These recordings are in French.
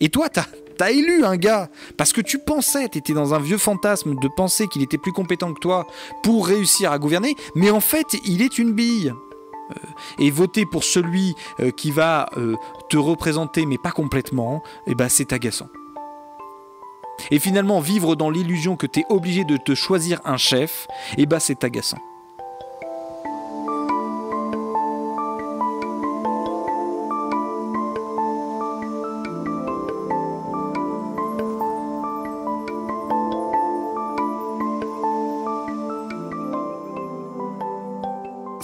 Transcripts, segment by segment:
Et toi, t'as T'as élu un gars parce que tu pensais, t'étais dans un vieux fantasme de penser qu'il était plus compétent que toi pour réussir à gouverner, mais en fait, il est une bille. Euh, et voter pour celui euh, qui va euh, te représenter, mais pas complètement, eh ben, c'est agaçant. Et finalement, vivre dans l'illusion que t'es obligé de te choisir un chef, eh ben, c'est agaçant.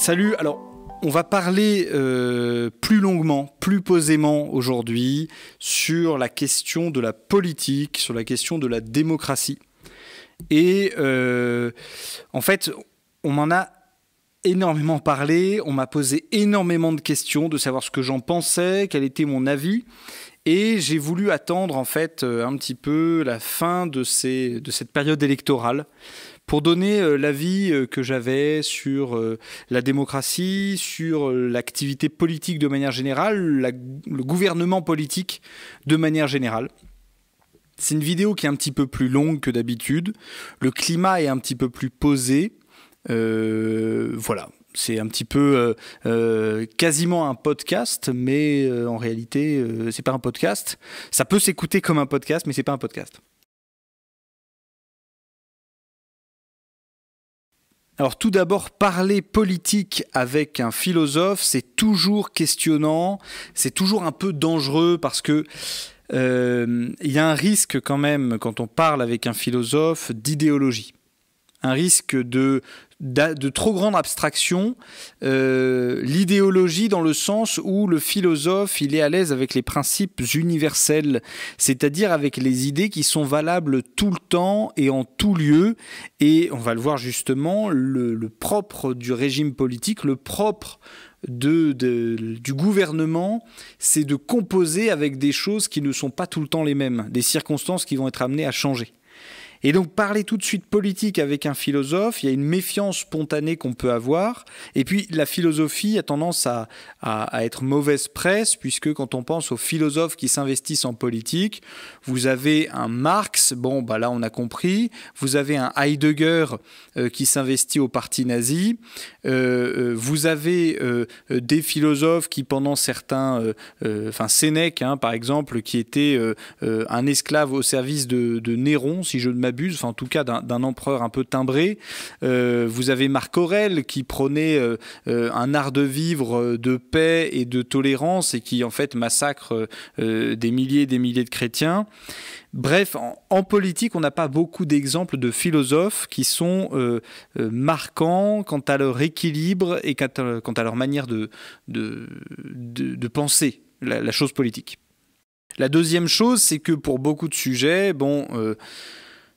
Salut, alors on va parler euh, plus longuement, plus posément aujourd'hui sur la question de la politique, sur la question de la démocratie. Et euh, en fait, on m'en a énormément parlé, on m'a posé énormément de questions, de savoir ce que j'en pensais, quel était mon avis. Et j'ai voulu attendre en fait euh, un petit peu la fin de, de cette période électorale pour donner euh, l'avis euh, que j'avais sur euh, la démocratie, sur l'activité politique de manière générale, le gouvernement politique de manière générale. C'est une vidéo qui est un petit peu plus longue que d'habitude. Le climat est un petit peu plus posé. voilà, c'est un petit peu quasiment un podcast, mais en réalité, c'est pas un podcast. Ça peut s'écouter comme un podcast, mais c'est pas un podcast. Alors tout d'abord, parler politique avec un philosophe, c'est toujours questionnant, c'est toujours un peu dangereux parce que euh, il y a un risque quand même quand on parle avec un philosophe d'idéologie un risque de de, trop grande abstraction, euh, l'idéologie dans le sens où le philosophe, il est à l'aise avec les principes universels, c'est-à-dire avec les idées qui sont valables tout le temps et en tout lieu. Et on va le voir justement, le, propre du régime politique, le propre du gouvernement, c'est de composer avec des choses qui ne sont pas tout le temps les mêmes, des circonstances qui vont être amenées à changer. Et donc parler tout de suite politique avec un philosophe, il y a une méfiance spontanée qu'on peut avoir. Et puis la philosophie a tendance à, à, être mauvaise presse, puisque quand on pense aux philosophes qui s'investissent en politique, vous avez un Marx, bon bah là on a compris, vous avez un Heidegger euh, qui s'investit au parti nazi, euh, euh, vous avez des philosophes qui pendant certains, enfin Sénèque hein, par exemple, qui était un esclave au service de, de Néron, si je ne m'abuse, en tout cas d'un empereur un peu timbré. Euh, vous avez Marc Aurèle qui prônait euh, euh, un art de vivre de paix et de tolérance et qui en fait massacre des milliers et des milliers de chrétiens. Bref, en, politique, on n'a pas beaucoup d'exemples de philosophes qui sont marquants quant à leur équilibre et quant à, leur manière de, penser la, chose politique. La deuxième chose, c'est que pour beaucoup de sujets, bon,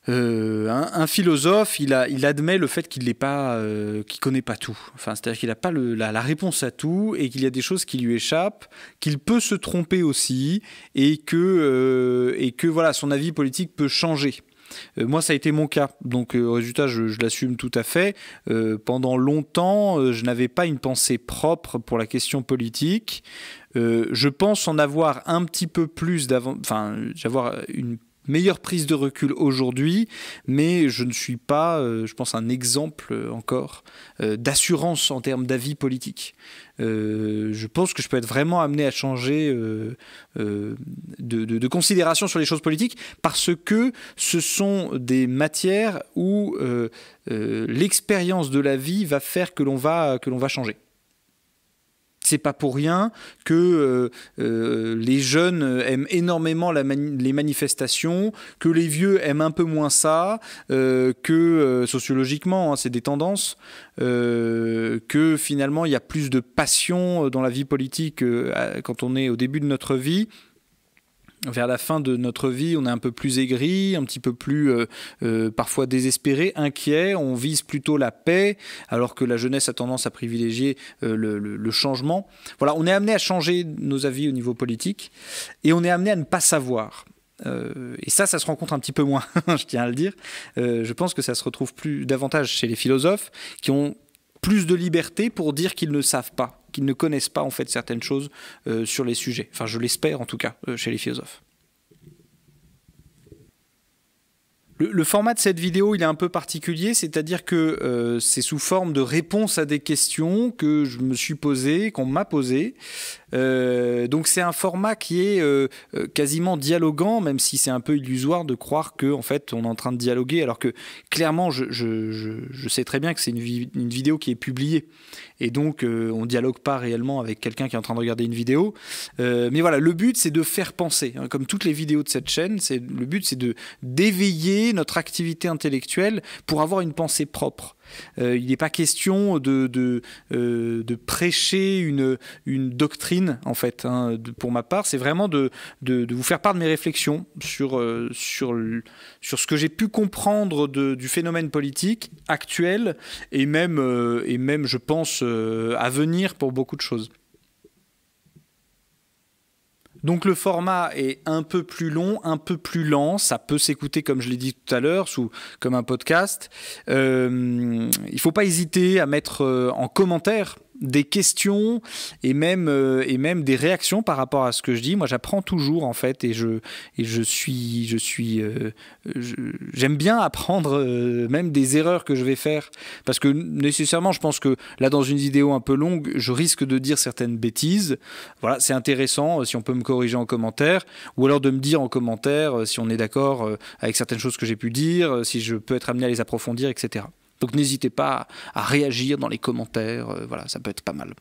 euh, un, philosophe, il, a, il admet le fait qu'il n'est pas, euh, qu'il connaît pas tout. Enfin, c'est-à-dire qu'il n'a pas la, réponse à tout et qu'il y a des choses qui lui échappent, qu'il peut se tromper aussi et que, euh, et que voilà, son avis politique peut changer. Moi, ça a été mon cas. Donc, résultat, je, l'assume tout à fait. pendant longtemps, je n'avais pas une pensée propre pour la question politique. je pense en avoir un petit peu plus d'avant, enfin, d'avoir une meilleure prise de recul aujourd'hui, mais je ne suis pas, euh, je pense, un exemple euh, encore euh, d'assurance en termes d'avis politique. je pense que je peux être vraiment amené à changer de, de, considération sur les choses politiques parce que ce sont des matières où l'expérience de la vie va faire que l'on va, que l'on va changer c'est pas pour rien que euh, euh, les jeunes euh, aiment énormément les manifestations, que les vieux aiment un peu moins ça, que sociologiquement, hein, c'est des tendances, que finalement il y a plus de passion dans la vie politique quand on est au début de notre vie vers la fin de notre vie, on est un peu plus aigri, un petit peu plus euh, euh, parfois désespéré, inquiet, on vise plutôt la paix, alors que la jeunesse a tendance à privilégier euh, le, le, changement. Voilà, on est amené à changer nos avis au niveau politique, et on est amené à ne pas savoir. et ça, ça se rencontre un petit peu moins, je tiens à le dire. je pense que ça se retrouve plus davantage chez les philosophes, qui ont plus de liberté pour dire qu'ils ne savent pas qu'ils ne connaissent pas en fait certaines choses euh, sur les sujets. Enfin, je l'espère en tout cas euh, chez les philosophes. Le, format de cette vidéo, il est un peu particulier, c'est-à-dire que euh, c'est sous forme de réponse à des questions que je me suis posées, qu'on m'a posées. Euh, donc c'est un format qui est euh, euh, quasiment dialoguant même si c'est un peu illusoire de croire que en fait on est en train de dialoguer, alors que clairement je, sais très bien que c'est une, vidéo qui est publiée et donc on on dialogue pas réellement avec quelqu'un qui est en train de regarder une vidéo. mais voilà, le but c'est de faire penser, hein. comme toutes les vidéos de cette chaîne, c'est le but c'est de d'éveiller notre activité intellectuelle pour avoir une pensée propre. Euh, il n'est pas question de, euh, de, prêcher une, une, doctrine, en fait. Hein, pour ma part, c'est vraiment de, vous faire part de mes réflexions sur, euh, sur, sur ce que j'ai pu comprendre du phénomène politique actuel et même, et même je pense, à venir pour beaucoup de choses. Donc le format est un peu plus long, un peu plus lent. Ça peut s'écouter, comme je l'ai dit tout à l'heure, sous comme un podcast. Euh, il ne faut pas hésiter à mettre euh, en commentaire des questions et même, euh, et même des réactions par rapport à ce que je dis. Moi, j'apprends toujours en fait et je, je suis, je suis, euh, j'aime bien apprendre euh, même des erreurs que je vais faire parce que nécessairement, je pense que là dans une vidéo un peu longue, je risque de dire certaines bêtises. Voilà, c'est intéressant si on peut me corriger en commentaire ou alors de me dire en commentaire si on est d'accord avec certaines choses que j'ai pu dire, si je peux être amené à les approfondir, etc. Donc n'hésitez pas à réagir dans les commentaires, euh, voilà, ça peut être pas mal.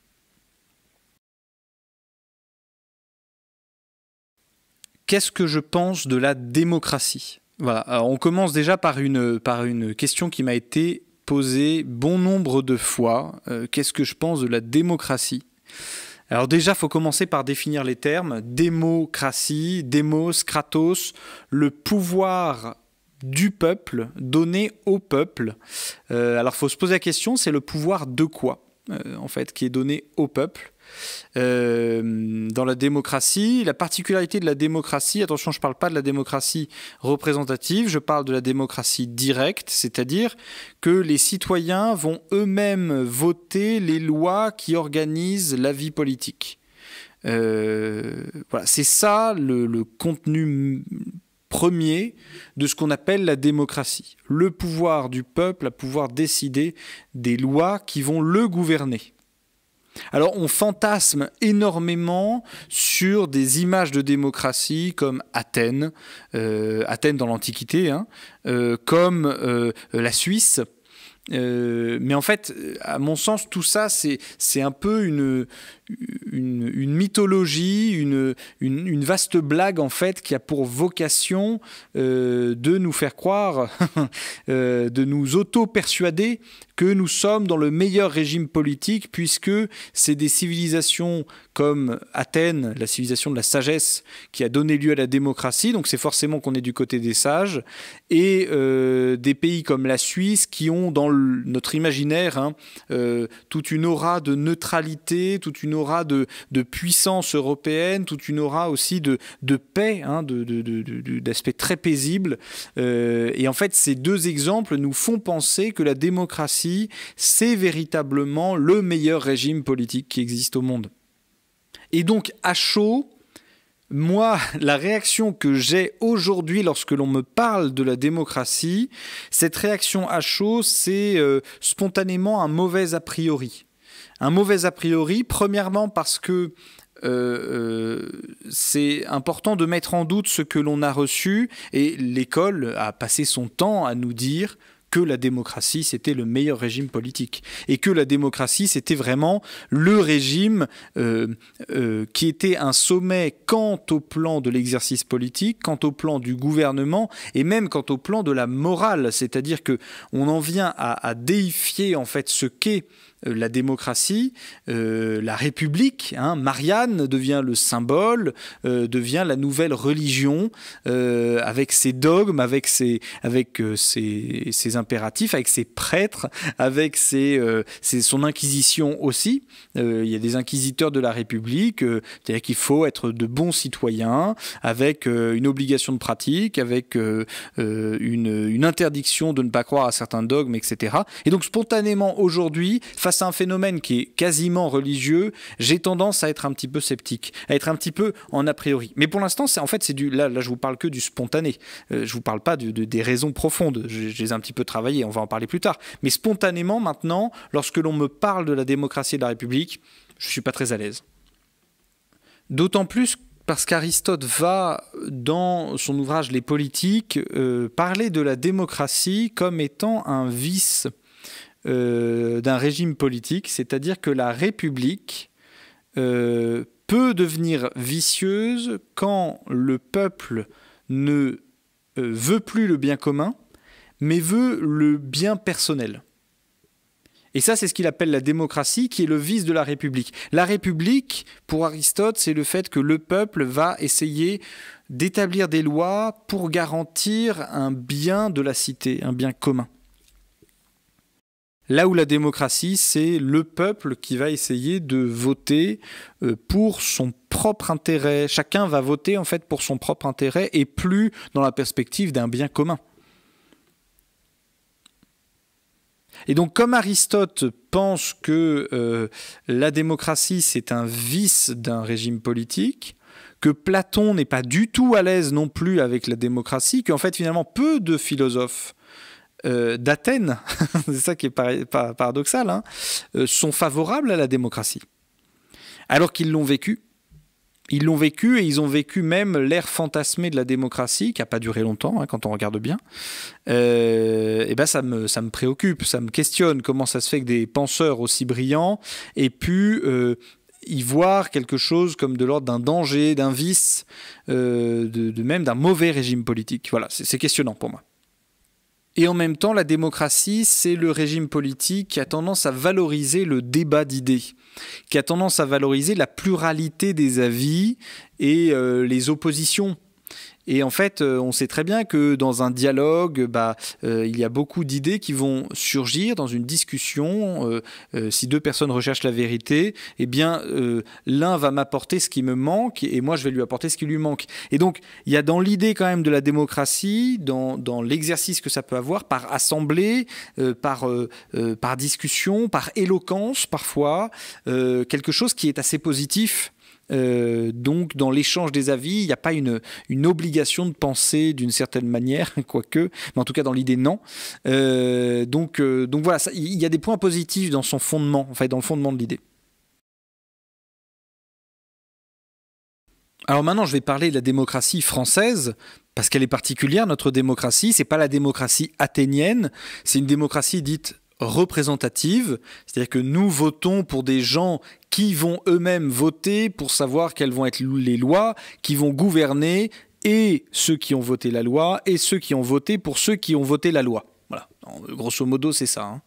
Qu'est-ce que je pense de la démocratie Voilà, on commence déjà par une, par une question qui m'a été posée bon nombre de fois. Euh, qu'est-ce que je pense de la démocratie alors déjà, il faut commencer par définir les termes. Démocratie, démos, kratos, le pouvoir du peuple, donné au peuple. Euh, alors, il faut se poser la question, c'est le pouvoir de quoi, euh, en fait, qui est donné au peuple euh, dans la démocratie. La particularité de la démocratie, attention, je ne parle pas de la démocratie représentative, je parle de la démocratie directe, c'est-à-dire que les citoyens vont eux-mêmes voter les lois qui organisent la vie politique. voilà, c'est ça le, contenu premier de ce qu'on appelle la démocratie, le pouvoir du peuple à pouvoir décider des lois qui vont le gouverner. Alors on fantasme énormément sur des images de démocratie comme Athènes, euh, Athènes dans l'Antiquité, hein, euh, comme euh, la Suisse, euh, mais en fait, à mon sens, tout ça, c'est un peu une, une, mythologie, une, une, vaste blague, en fait, qui a pour vocation euh, de nous faire croire, euh, de nous auto-persuader que nous sommes dans le meilleur régime politique puisque c'est des civilisations comme Athènes, la civilisation de la sagesse, qui a donné lieu à la démocratie, donc c'est forcément qu'on est du côté des sages, et euh, des pays comme la Suisse qui ont dans notre imaginaire hein, euh, toute une aura de neutralité, toute une aura de, puissance européenne, toute une aura aussi de, de paix, hein, d'aspect très paisible. Euh, et en fait, ces deux exemples nous font penser que la démocratie c'est véritablement le meilleur régime politique qui existe au monde. Et donc, à chaud, moi, la réaction que j'ai aujourd'hui lorsque l'on me parle de la démocratie, cette réaction à chaud, c'est euh, spontanément un mauvais a priori. Un mauvais a priori, premièrement parce que euh, euh, c'est important de mettre en doute ce que l'on a reçu et l'école a passé son temps à nous dire que la démocratie, c'était le meilleur régime politique. Et que la démocratie, c'était vraiment le régime euh, euh, qui était un sommet quant au plan de l'exercice politique, quant au plan du gouvernement, et même quant au plan de la morale. C'est-à-dire que on en vient à, à déifier en fait ce qu'est euh, la démocratie, euh, la République. Hein, Marianne devient le symbole, euh, devient la nouvelle religion avec ses dogmes, avec ses, avec, ses, impératifs, avec ses prêtres, avec ses, son inquisition aussi. il y a des inquisiteurs de la République, c'est-à-dire qu'il faut être de bons citoyens, avec une obligation de pratique, avec une, une interdiction de ne pas croire à certains dogmes, etc. Et donc spontanément aujourd'hui, face c'est un phénomène qui est quasiment religieux, j'ai tendance à être un petit peu sceptique, à être un petit peu en a priori. Mais pour l'instant, en fait, c'est du. Là, là, je vous parle que du spontané. Je euh, je vous parle pas de, des raisons profondes. Je, les ai un petit peu travaillées. On va en parler plus tard. Mais spontanément, maintenant, lorsque l'on me parle de la démocratie et de la République, je suis pas très à l'aise. D'autant plus parce qu'Aristote va, dans son ouvrage Les politiques, euh, parler de la démocratie comme étant un vice euh, d'un régime politique, c'est-à-dire que la République euh, peut devenir vicieuse quand le peuple ne euh, veut plus le bien commun, mais veut le bien personnel. Et ça, c'est ce qu'il appelle la démocratie, qui est le vice de la République. La République, pour Aristote, c'est le fait que le peuple va essayer d'établir des lois pour garantir un bien de la cité, un bien commun. Là où la démocratie, c'est le peuple qui va essayer de voter euh, pour son propre intérêt. Chacun va voter en fait pour son propre intérêt et plus dans la perspective d'un bien commun. Et donc comme Aristote pense que euh, la démocratie c'est un vice d'un régime politique, que Platon n'est pas du tout à l'aise non plus avec la démocratie, qu'en fait finalement peu de philosophes euh, d'Athènes, c'est ça qui est paradoxal, hein, euh, sont favorables à la démocratie. Alors qu'ils l'ont vécu. Ils l'ont vécu et ils ont vécu même l'ère fantasmée de la démocratie, qui n'a pas duré longtemps, hein, quand on regarde bien. Euh, et ben ça me, ça me préoccupe, ça me questionne comment ça se fait que des penseurs aussi brillants aient pu euh, y voir quelque chose comme de l'ordre d'un danger, d'un vice, de, même d'un mauvais régime politique. Voilà, c'est questionnant pour moi. Et en même temps, la démocratie, c'est le régime politique qui a tendance à valoriser le débat d'idées, qui a tendance à valoriser la pluralité des avis et euh, les oppositions. Et en fait, euh, on sait très bien que dans un dialogue, bah, euh, il y a beaucoup d'idées qui vont surgir dans une discussion. Euh, si deux personnes recherchent la vérité, eh bien, l'un va m'apporter ce qui me manque et moi, je vais lui apporter ce qui lui manque. Et donc, il y a dans l'idée quand même de la démocratie, dans, dans l'exercice que ça peut avoir, par assemblée, par, par discussion, par éloquence parfois, quelque chose qui est assez positif euh, donc, dans l'échange des avis, il n'y a pas une, obligation de penser d'une certaine manière, quoique, mais en tout cas dans l'idée, non. Euh, donc, euh, donc voilà, il y a des points positifs dans son fondement, enfin dans le fondement de l'idée. Alors maintenant, je vais parler de la démocratie française, parce qu'elle est particulière, notre démocratie. C'est pas la démocratie athénienne, c'est une démocratie dite représentative, c'est-à-dire que nous votons pour des gens qui vont eux-mêmes voter pour savoir quelles vont être les lois qui vont gouverner et ceux qui ont voté la loi et ceux qui ont voté pour ceux qui ont voté la loi. Voilà, grosso modo c'est ça. Hein.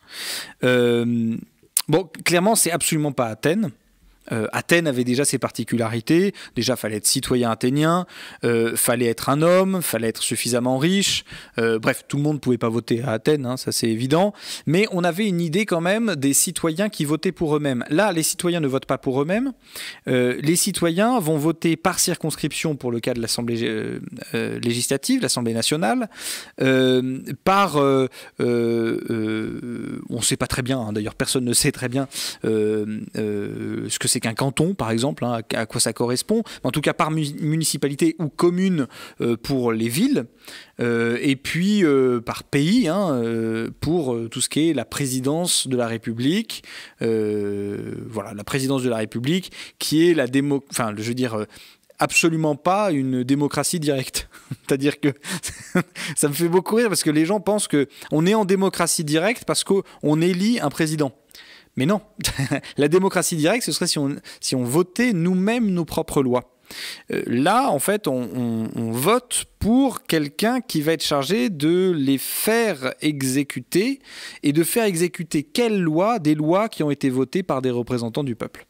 Euh, bon, clairement c'est absolument pas Athènes. Euh, Athènes avait déjà ses particularités. Déjà, fallait être citoyen athénien, euh, fallait être un homme, fallait être suffisamment riche. Euh, bref, tout le monde ne pouvait pas voter à Athènes, hein, ça c'est évident. Mais on avait une idée quand même des citoyens qui votaient pour eux-mêmes. Là, les citoyens ne votent pas pour eux-mêmes. Euh, les citoyens vont voter par circonscription pour le cas de l'Assemblée législative, l'Assemblée nationale, par... on ne sait pas très bien, hein, d'ailleurs personne ne sait très bien ce que c'est c'est qu'un canton, par exemple, hein, à quoi ça correspond, en tout cas par municipalité ou commune euh, pour les villes, euh, et puis euh, par pays hein, pour tout ce qui est la présidence de la République, voilà, la présidence de la République qui est la enfin, je veux dire absolument pas une démocratie directe. C'est-à-dire que ça me fait beaucoup rire parce que les gens pensent que on est en démocratie directe parce qu'on élit un président. Mais non, la démocratie directe, ce serait si on, votait nous-mêmes nos propres lois. Euh, là, en fait, on, vote pour quelqu'un qui va être chargé de les faire exécuter et de faire exécuter quelles lois Des lois qui ont été votées par des représentants du peuple.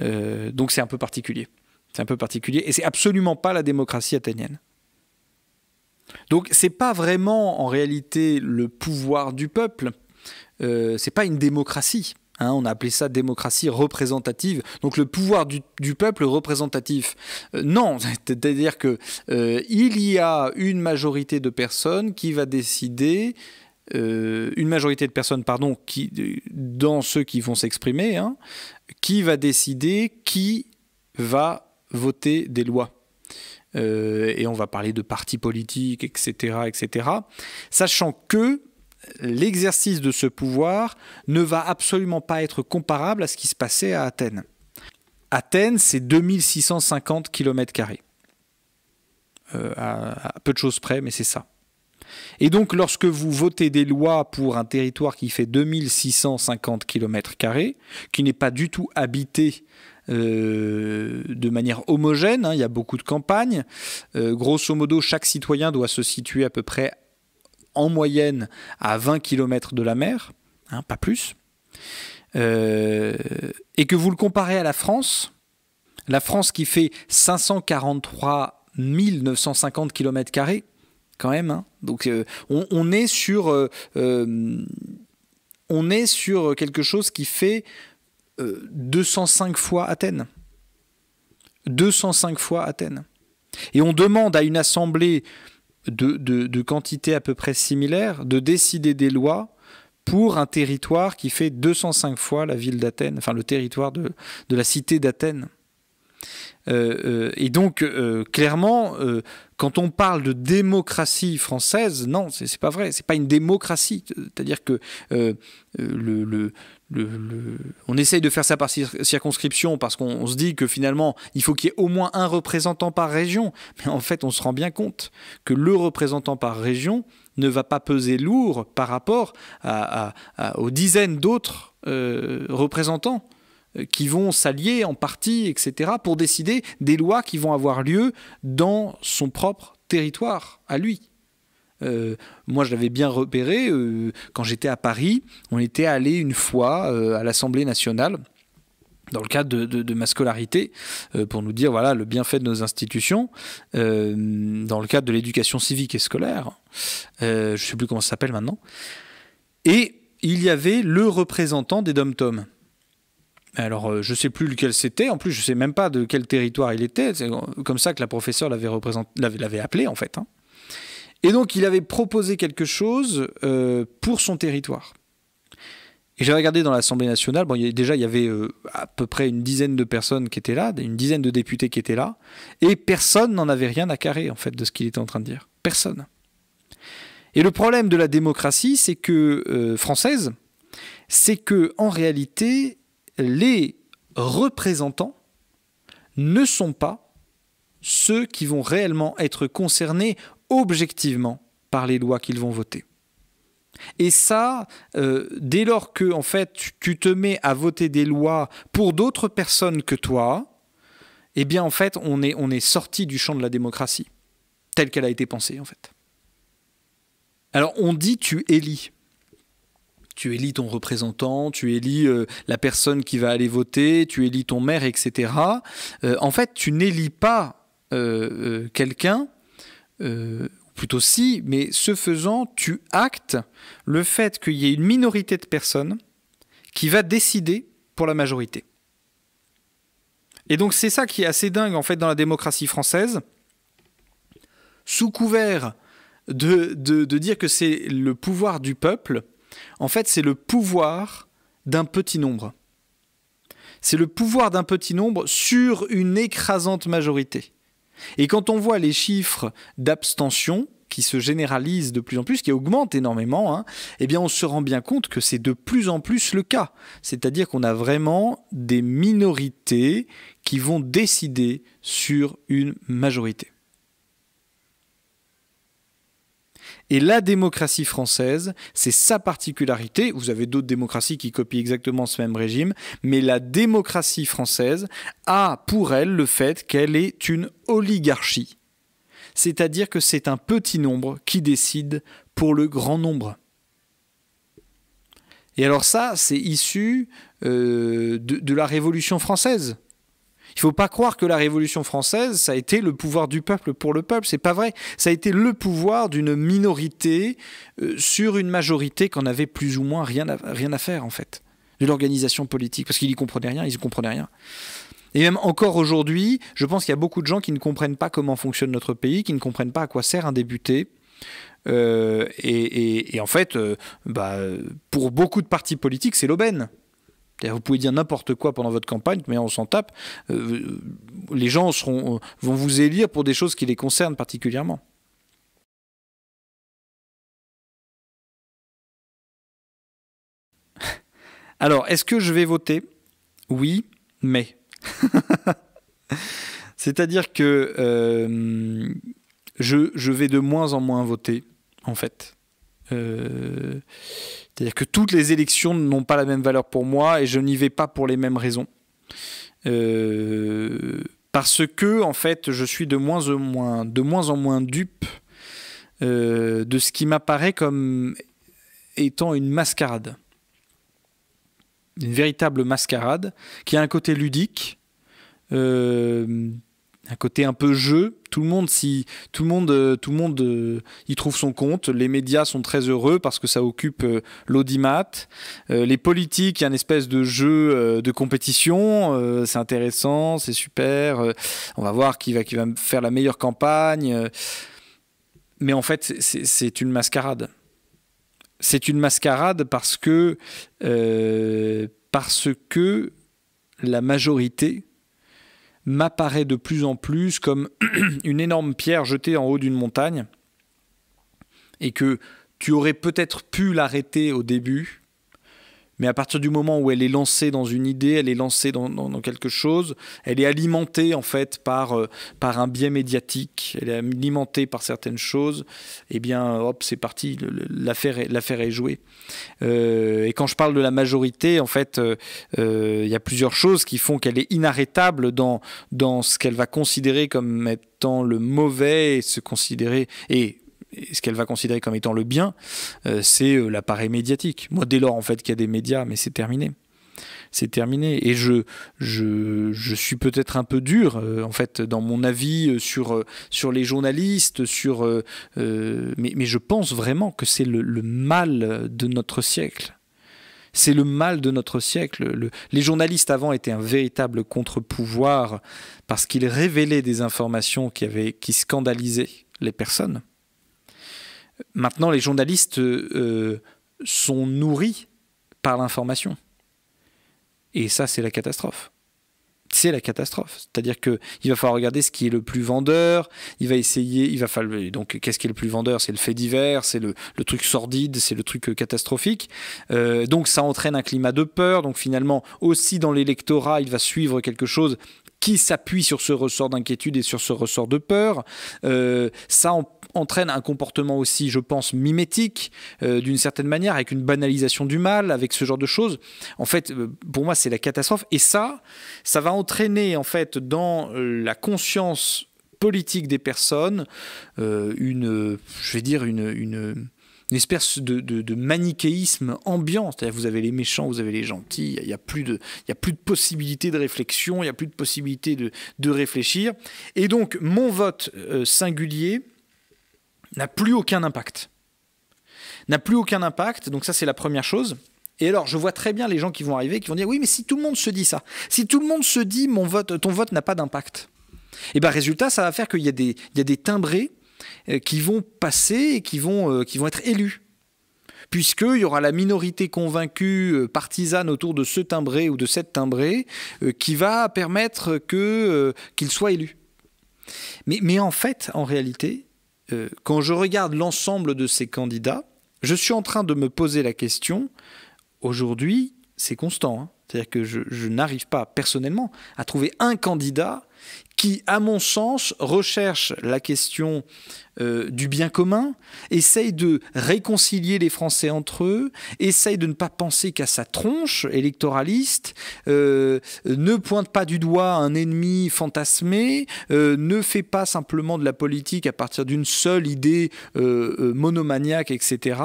Euh, donc c'est un peu particulier. C'est un peu particulier et c'est absolument pas la démocratie athénienne. Donc c'est pas vraiment en réalité le pouvoir du peuple, euh, c'est pas une démocratie. Hein, on a appelé ça démocratie représentative, donc le pouvoir du, peuple représentatif. Euh, non, c'est-à-dire que euh, il y a une majorité de personnes qui va décider, une majorité de personnes, pardon, qui, dans ceux qui vont s'exprimer, hein, qui va décider qui va voter des lois. et on va parler de partis politiques, etc., etc. Sachant que l'exercice de ce pouvoir ne va absolument pas être comparable à ce qui se passait à Athènes. Athènes, c'est 2650 km2. Euh, à, peu de choses près, mais c'est ça. Et donc, lorsque vous votez des lois pour un territoire qui fait 2650 km qui n'est pas du tout habité euh, de manière homogène, hein, il y a beaucoup de campagnes, euh, grosso modo, chaque citoyen doit se situer à peu près en moyenne à 20 km de la mer, hein, pas plus, euh, et que vous le comparez à la France, la France qui fait 543 950 km quand même, hein. donc euh, on, est sur, euh, on est sur quelque chose qui fait 205 fois Athènes. 205 fois Athènes. Et on demande à une assemblée de, de, quantités à peu près similaire, de décider des lois pour un territoire qui fait 205 fois la ville d'Athènes, enfin le territoire de, la cité d'Athènes. Euh, euh, et donc, euh, clairement, quand on parle de démocratie française, non, c'est pas vrai, c'est pas une démocratie. C'est-à-dire que le, le, on essaye de faire ça par circonscription parce qu'on se dit que finalement, il faut qu'il y ait au moins un représentant par région. Mais en fait, on se rend bien compte que le représentant par région ne va pas peser lourd par rapport aux dizaines d'autres euh, représentants euh, qui vont s'allier en partie, etc., pour décider des lois qui vont avoir lieu dans son propre territoire, à lui. Euh, moi, je l'avais bien repéré euh, quand j'étais à Paris. On était allé une fois euh, à l'Assemblée nationale dans le cadre de, ma scolarité, pour nous dire voilà le bienfait de nos institutions, dans le cadre de l'éducation civique et scolaire, je ne sais plus comment ça s'appelle maintenant, et il y avait le représentant des dom-tom. Alors, je ne sais plus lequel c'était. En plus, je ne sais même pas de quel territoire il était. C'est comme ça que la professeure l'avait, appelé, en fait. Hein. Et donc, il avait proposé quelque chose euh, pour son territoire. Et j'ai regardé dans l'Assemblée nationale, bon, il déjà, il y avait euh, à peu près une dizaine de personnes qui étaient là, une dizaine de députés qui étaient là, et personne n'en avait rien à carrer, en fait, de ce qu'il était en train de dire. Personne. Et le problème de la démocratie, c'est que euh, française, c'est que en réalité, les représentants ne sont pas ceux qui vont réellement être concernés objectivement par les lois qu'ils vont voter. Et ça, euh, dès lors que en fait tu te mets à voter des lois pour d'autres personnes que toi, eh bien en fait on est, on est sorti du champ de la démocratie telle qu'elle a été pensée en fait. Alors on dit tu élis. Tu élis ton représentant, tu élis euh, la personne qui va aller voter, tu élis ton maire, etc. Euh, en fait, tu n'élis pas quelqu'un euh, ou plutôt si, mais ce faisant, tu actes le fait qu'il y ait une minorité de personnes qui va décider pour la majorité. Et donc c'est ça qui est assez dingue en fait dans la démocratie française, sous couvert de dire que c'est le pouvoir du peuple, en fait c'est le pouvoir d'un petit nombre. C'est le pouvoir d'un petit nombre sur une écrasante majorité. Et quand on voit les chiffres d'abstention qui se généralisent de plus en plus, qui augmentent énormément, hein, eh bien on se rend bien compte que c'est de plus en plus le cas. C'est-à-dire qu'on a vraiment des minorités qui vont décider sur une majorité. Et la démocratie française, c'est sa particularité. Vous avez d'autres démocraties qui copient exactement ce même régime, mais la démocratie française a pour elle le fait qu'elle est une oligarchie. C'est-à-dire que c'est un petit nombre qui décide pour le grand nombre. Et alors ça, c'est issu euh, de la Révolution française. Il ne faut pas croire que la Révolution française, ça a été le pouvoir du peuple pour le peuple. C'est pas vrai. Ça a été le pouvoir d'une minorité euh, sur une majorité qu'on avait plus ou moins rien à, rien à faire, en fait, de l'organisation politique. Parce qu'ils y comprenaient rien, ils ne comprenaient rien. Et même encore aujourd'hui, je pense qu'il y a beaucoup de gens qui ne comprennent pas comment fonctionne notre pays, qui ne comprennent pas à quoi sert un député. Euh, et, en fait, euh, bah, pour beaucoup de partis politiques, c'est l'aubaine. Vous pouvez dire n'importe quoi pendant votre campagne, mais on s'en tape. Euh, les gens euh, vont vous élire pour des choses qui les concernent particulièrement. Alors, est-ce que je vais voter Oui, mais. C'est-à-dire que euh, je vais de moins en moins voter, en fait. Euh, c'est-à-dire que toutes les élections n'ont pas la même valeur pour moi et je n'y vais pas pour les mêmes raisons. Euh, parce que, en fait, je suis de moins en moins, de moins, en moins dupe euh, de ce qui m'apparaît comme étant une mascarade. Une véritable mascarade qui a un côté ludique un côté un peu jeu. Tout le monde, si, tout le monde, euh, tout le monde euh, y trouve son compte. Les médias sont très heureux parce que ça occupe euh, l'audimat. les politiques, il y a une espèce de jeu de compétition. c'est intéressant, c'est super. on va voir qui va, qui va faire la meilleure campagne. Mais en fait, c'est une mascarade. C'est une mascarade parce que, parce que la majorité m'apparaît de plus en plus comme une énorme pierre jetée en haut d'une montagne et que tu aurais peut-être pu l'arrêter au début mais à partir du moment où elle est lancée dans une idée, elle est lancée dans, quelque chose, elle est alimentée en fait par, euh, par un biais médiatique, elle est alimentée par certaines choses, et eh bien hop, c'est parti, l'affaire est, l'affaire est jouée. Euh, et quand je parle de la majorité, en fait, euh, il y a plusieurs choses qui font qu'elle est inarrêtable dans, dans ce qu'elle va considérer comme étant le mauvais et se considérer, et ce qu'elle va considérer comme étant le bien, euh, c'est euh, l'appareil médiatique. Moi, dès lors, en fait, qu'il y a des médias, mais c'est terminé. C'est terminé. Et je, je, je suis peut-être un peu dur, euh, en fait, dans mon avis sur, sur les journalistes, sur, mais, mais, je pense vraiment que c'est le, mal de notre siècle. C'est le mal de notre siècle. les journalistes avant étaient un véritable contre-pouvoir parce qu'ils révélaient des informations qui, avaient, qui scandalisaient les personnes. Maintenant, les journalistes euh, sont nourris par l'information. Et ça, c'est la catastrophe. C'est la catastrophe. C'est-à-dire qu'il va falloir regarder ce qui est le plus vendeur. Il va essayer. Il va falloir. Donc, qu'est-ce qui est le plus vendeur C'est le fait divers. C'est le, truc sordide. C'est le truc euh, catastrophique. Euh, donc, ça entraîne un climat de peur. Donc, finalement, aussi dans l'électorat, il va suivre quelque chose qui s'appuie sur ce ressort d'inquiétude et sur ce ressort de peur. Euh, ça entraîne un comportement aussi, je pense, mimétique, euh, d'une certaine manière, avec une banalisation du mal, avec ce genre de choses. En fait, euh, pour moi, c'est la catastrophe. Et ça, ça va entraîner, en fait, dans la conscience politique des personnes, une, je vais dire, une une espèce de, manichéisme ambiant. C'est-à-dire vous avez les méchants, vous avez les gentils, il n'y a, plus de, plus de possibilité de réflexion, il n'y a plus de possibilité de, réfléchir. Et donc mon vote euh, singulier n'a plus aucun impact. N'a plus aucun impact, donc ça c'est la première chose. Et alors, je vois très bien les gens qui vont arriver, qui vont dire oui, mais si tout le monde se dit ça, si tout le monde se dit mon vote, ton vote n'a pas d'impact, et eh bien résultat, ça va faire qu'il y, y, a des timbrés euh, qui vont passer et qui vont, euh, qui vont être élus puisqu'il y aura la minorité convaincue euh, partisane autour de ce timbré ou de cette timbrée qui va permettre que qu'il soit élu. Mais, mais, en fait, en réalité, quand je regarde l'ensemble de ces candidats, je suis en train de me poser la question, aujourd'hui, c'est constant, hein. c'est-à-dire que je n'arrive pas personnellement à trouver un candidat qui, à mon sens, recherche la question euh, du bien commun, essaye de réconcilier les Français entre eux, essaye de ne pas penser qu'à sa tronche électoraliste, euh, ne pointe pas du doigt un ennemi fantasmé, euh, ne fait pas simplement de la politique à partir d'une seule idée monomaniaque, etc.,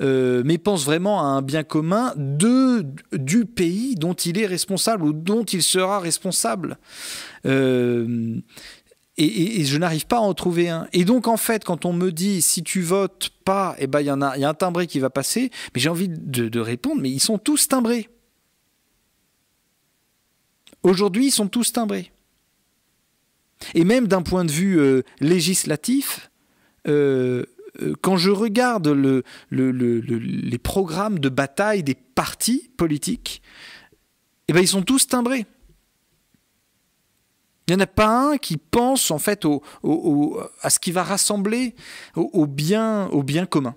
mais pense vraiment à un bien commun de, du pays dont il est responsable ou dont il sera responsable. Et, je n'arrive pas à en trouver un. Et donc, en fait, quand on me dit si tu votes pas, il eh ben, y, a, un timbré qui va passer, mais j'ai envie de, répondre mais ils sont tous timbrés. Aujourd'hui, ils sont tous timbrés. Et même d'un point de vue euh, législatif, euh, euh, quand je regarde les programmes de bataille des partis politiques, eh ben, ils sont tous timbrés. Il n'y en a pas un qui pense en fait à ce qui va rassembler au, bien, au bien commun.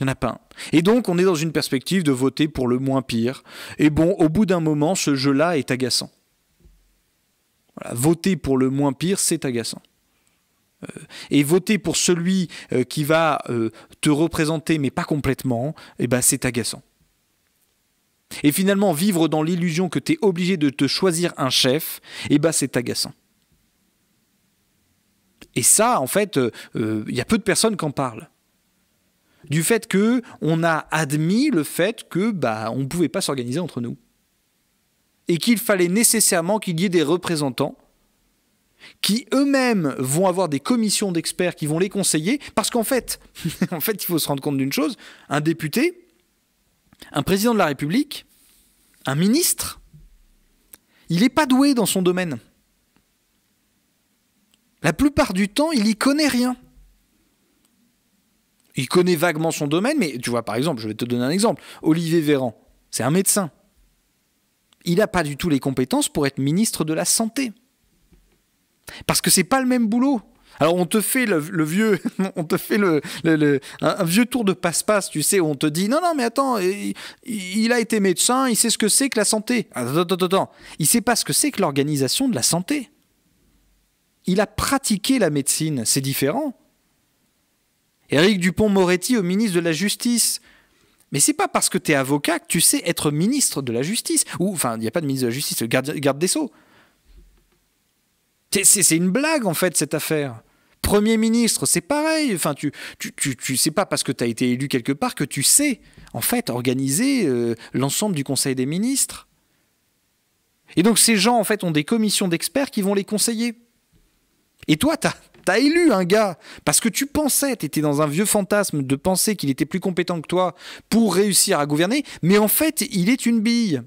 Il n'y en a pas un. Et donc on est dans une perspective de voter pour le moins pire. Et bon, au bout d'un moment, ce jeu-là est agaçant. voter pour le moins pire, c'est agaçant. Euh, et voter pour celui euh, qui va euh, te représenter mais pas complètement, eh ben, c'est agaçant. Et finalement, vivre dans l'illusion que tu es obligé de te choisir un chef, et eh bah ben, c'est agaçant. Et ça, en fait, il euh, euh, y a peu de personnes qui en parlent. Du fait que on a admis le fait que bah on ne pouvait pas s'organiser entre nous et qu'il fallait nécessairement qu'il y ait des représentants qui eux-mêmes vont avoir des commissions d'experts qui vont les conseiller parce qu'en fait, en fait, il faut se rendre compte d'une chose, un député, un président de la République, un ministre, il n'est pas doué dans son domaine. La plupart du temps, il n'y connaît rien. Il connaît vaguement son domaine, mais tu vois, par exemple, je vais te donner un exemple. Olivier Véran, c'est un médecin. Il n'a pas du tout les compétences pour être ministre de la Santé. Parce que c'est pas le même boulot. Alors on te fait le, vieux, on te fait le, un, vieux tour de passe-passe, tu sais, où on te dit non non mais attends, il, a été médecin, il sait ce que c'est que la santé. Attends attends attends, il sait pas ce que c'est que l'organisation de la santé. Il a pratiqué la médecine, c'est différent. Éric Dupont-Moretti au ministre de la Justice. Mais c'est pas parce que tu es avocat que tu sais être ministre de la Justice. Ou, enfin, il n'y a pas de ministre de la Justice, le garde, garde des Sceaux. C'est une blague, en fait, cette affaire. Premier ministre, c'est pareil. Enfin, tu, tu, sais pas parce que tu as été élu quelque part que tu sais, en fait, organiser euh, l'ensemble du Conseil des ministres. Et donc, ces gens, en fait, ont des commissions d'experts qui vont les conseiller. Et toi, tu as, élu un gars parce que tu pensais, tu étais dans un vieux fantasme de penser qu'il était plus compétent que toi pour réussir à gouverner, mais en fait, il est une bille.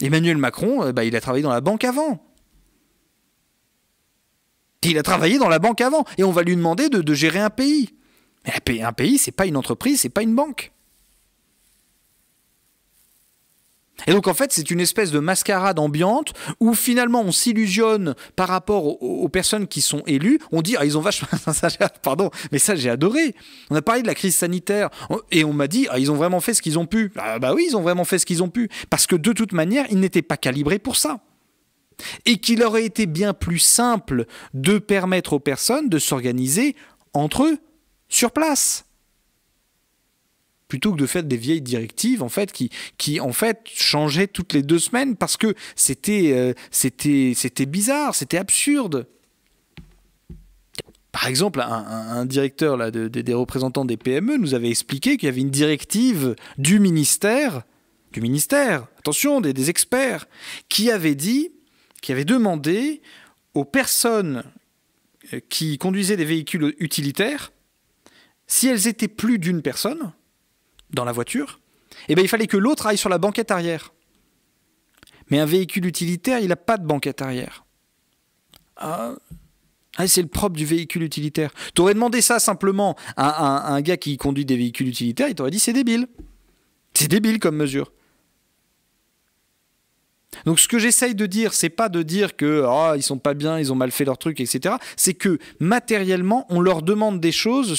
Emmanuel Macron, euh, bah, il a travaillé dans la banque avant. Il a travaillé dans la banque avant et on va lui demander de, gérer un pays. Mais un pays, c'est pas une entreprise, c'est pas une banque. Et donc en fait, c'est une espèce de mascarade ambiante où finalement on s'illusionne par rapport aux, personnes qui sont élues. On dit ah ils ont vachement pardon, mais ça j'ai adoré. On a parlé de la crise sanitaire et on m'a dit ah ils ont vraiment fait ce qu'ils ont pu. Ah, bah oui, ils ont vraiment fait ce qu'ils ont pu parce que de toute manière, ils n'étaient pas calibrés pour ça et qu'il aurait été bien plus simple de permettre aux personnes de s'organiser entre eux, sur place. Plutôt que de faire des vieilles directives, en fait, qui, en fait, changeaient toutes les deux semaines parce que c'était, euh, bizarre, c'était absurde. Par exemple, un, directeur des représentants des PME nous avait expliqué qu'il y avait une directive du ministère, du ministère, attention, des experts, qui avait dit qui avait demandé aux personnes euh, qui conduisaient des véhicules utilitaires, si elles étaient plus d'une personne dans la voiture, eh bien, il fallait que l'autre aille sur la banquette arrière. Mais un véhicule utilitaire, il n'a pas de banquette arrière. Ah. ah, c'est le propre du véhicule utilitaire. Tu aurais demandé ça simplement à, à, un gars qui conduit des véhicules utilitaires, il t'aurait dit c'est débile. C'est débile comme mesure. Donc ce que j'essaye de dire, c'est pas de dire que oh, ils sont pas bien, ils ont mal fait leur truc, etc. C'est que matériellement, on leur demande des choses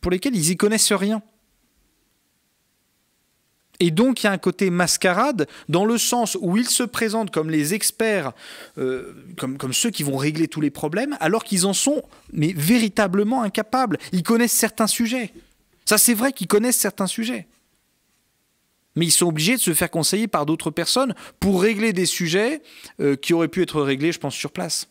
pour lesquelles ils y connaissent rien. Et donc il y a un côté mascarade dans le sens où ils se présentent comme les experts, euh, comme, ceux qui vont régler tous les problèmes, alors qu'ils en sont mais véritablement incapables. Ils connaissent certains sujets. Ça c'est vrai qu'ils connaissent certains sujets mais ils sont obligés de se faire conseiller par d'autres personnes pour régler des sujets euh, qui auraient pu être réglés, je pense, sur place.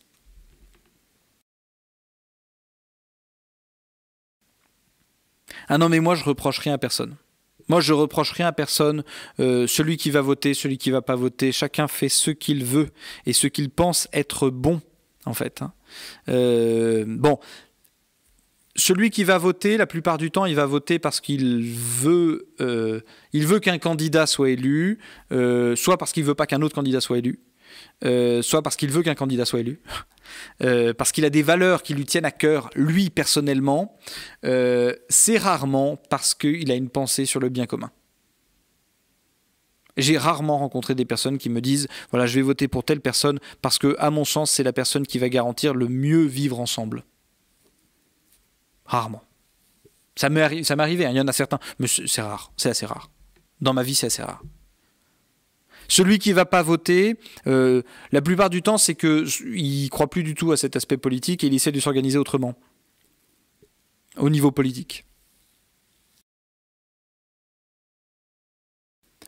Ah non, mais moi, je reproche rien à personne. Moi, je reproche rien à personne. Euh, celui qui va voter, celui qui ne va pas voter, chacun fait ce qu'il veut et ce qu'il pense être bon, en fait. Hein. Euh, bon, celui qui va voter, la plupart du temps, il va voter parce qu'il veut, euh, qu'un candidat soit élu, euh, soit parce qu'il veut pas qu'un autre candidat soit élu, euh, soit parce qu'il veut qu'un candidat soit élu, parce qu'il a des valeurs qui lui tiennent à cœur, lui personnellement. C'est rarement parce qu'il a une pensée sur le bien commun. J'ai rarement rencontré des personnes qui me disent voilà, je vais voter pour telle personne parce que, à mon sens, c'est la personne qui va garantir le mieux vivre ensemble. Rarement. Ça m'est arrivé, hein, il y en a certains, mais c'est rare, c'est assez rare. Dans ma vie, c'est assez rare. Celui qui ne va pas voter, euh, la plupart du temps, c'est qu'il ne croit plus du tout à cet aspect politique et il essaie de s'organiser autrement, au niveau politique.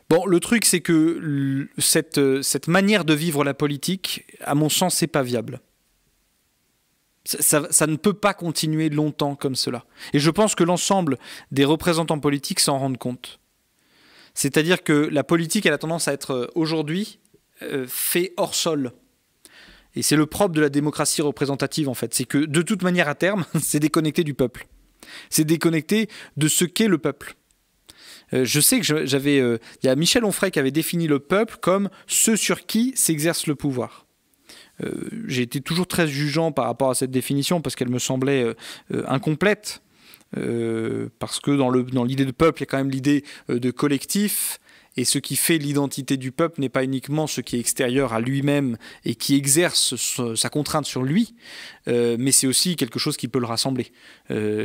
Bon, le truc, c'est que cette, euh, cette manière de vivre la politique, à mon sens, c'est pas viable. Ça, ne peut pas continuer longtemps comme cela. Et je pense que l'ensemble des représentants politiques s'en rendent compte. C'est-à-dire que la politique, elle a tendance à être euh, aujourd'hui euh, fait hors sol. Et c'est le propre de la démocratie représentative, en fait. C'est que de toute manière, à terme, c'est déconnecté du peuple. C'est déconnecté de ce qu'est le peuple. Euh, je sais que j'avais. Il y a Michel Onfray qui avait défini le peuple comme ceux sur qui s'exerce le pouvoir. Euh, j'ai été toujours très jugeant par rapport à cette définition parce qu'elle me semblait euh, euh, incomplète. parce que dans l'idée dans de peuple, il y a quand même l'idée de collectif, et ce qui fait l'identité du peuple n'est pas uniquement ce qui est extérieur à lui-même et qui exerce sa contrainte sur lui, mais c'est aussi quelque chose qui peut le rassembler,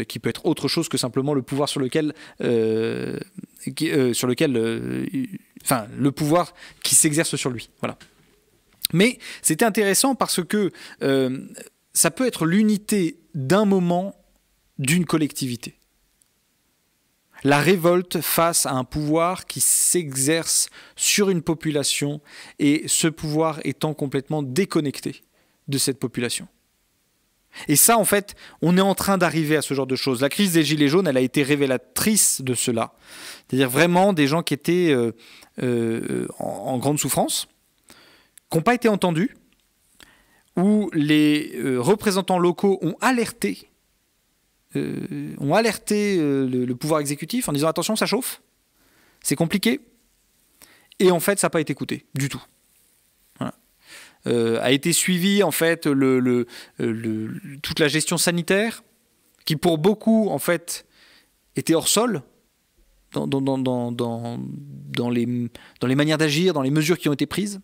qui peut être autre chose que simplement le pouvoir sur lequel, sur lequel, enfin, le pouvoir qui s'exerce sur lui. Voilà. Mais c'était intéressant parce que euh, ça peut être l'unité d'un moment d'une collectivité. La révolte face à un pouvoir qui s'exerce sur une population et ce pouvoir étant complètement déconnecté de cette population. Et ça, en fait, on est en train d'arriver à ce genre de choses. La crise des Gilets jaunes, elle a été révélatrice de cela. C'est-à-dire vraiment des gens qui étaient euh, euh, en grande souffrance, qui n'ont pas été entendus, où les euh, représentants locaux ont alerté, euh, ont alerté euh, le, pouvoir exécutif en disant attention, ça chauffe, c'est compliqué. Et en fait, ça n'a pas été écouté du tout. a été suivi en fait toute la gestion sanitaire qui pour beaucoup en fait était hors sol dans les manières d'agir, dans les mesures qui ont été prises.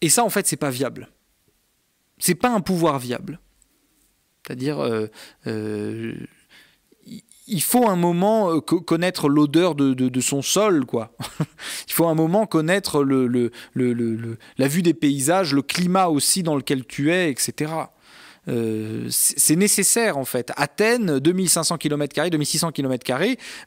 Et ça, en fait, c'est pas viable. C'est pas un pouvoir viable. C'est-à-dire, il faut un moment connaître l'odeur de, son sol, quoi. il faut un moment connaître la vue des paysages, le climat aussi dans lequel tu es, etc. Euh, c'est nécessaire en fait. Athènes, 2500 km, 2600 km,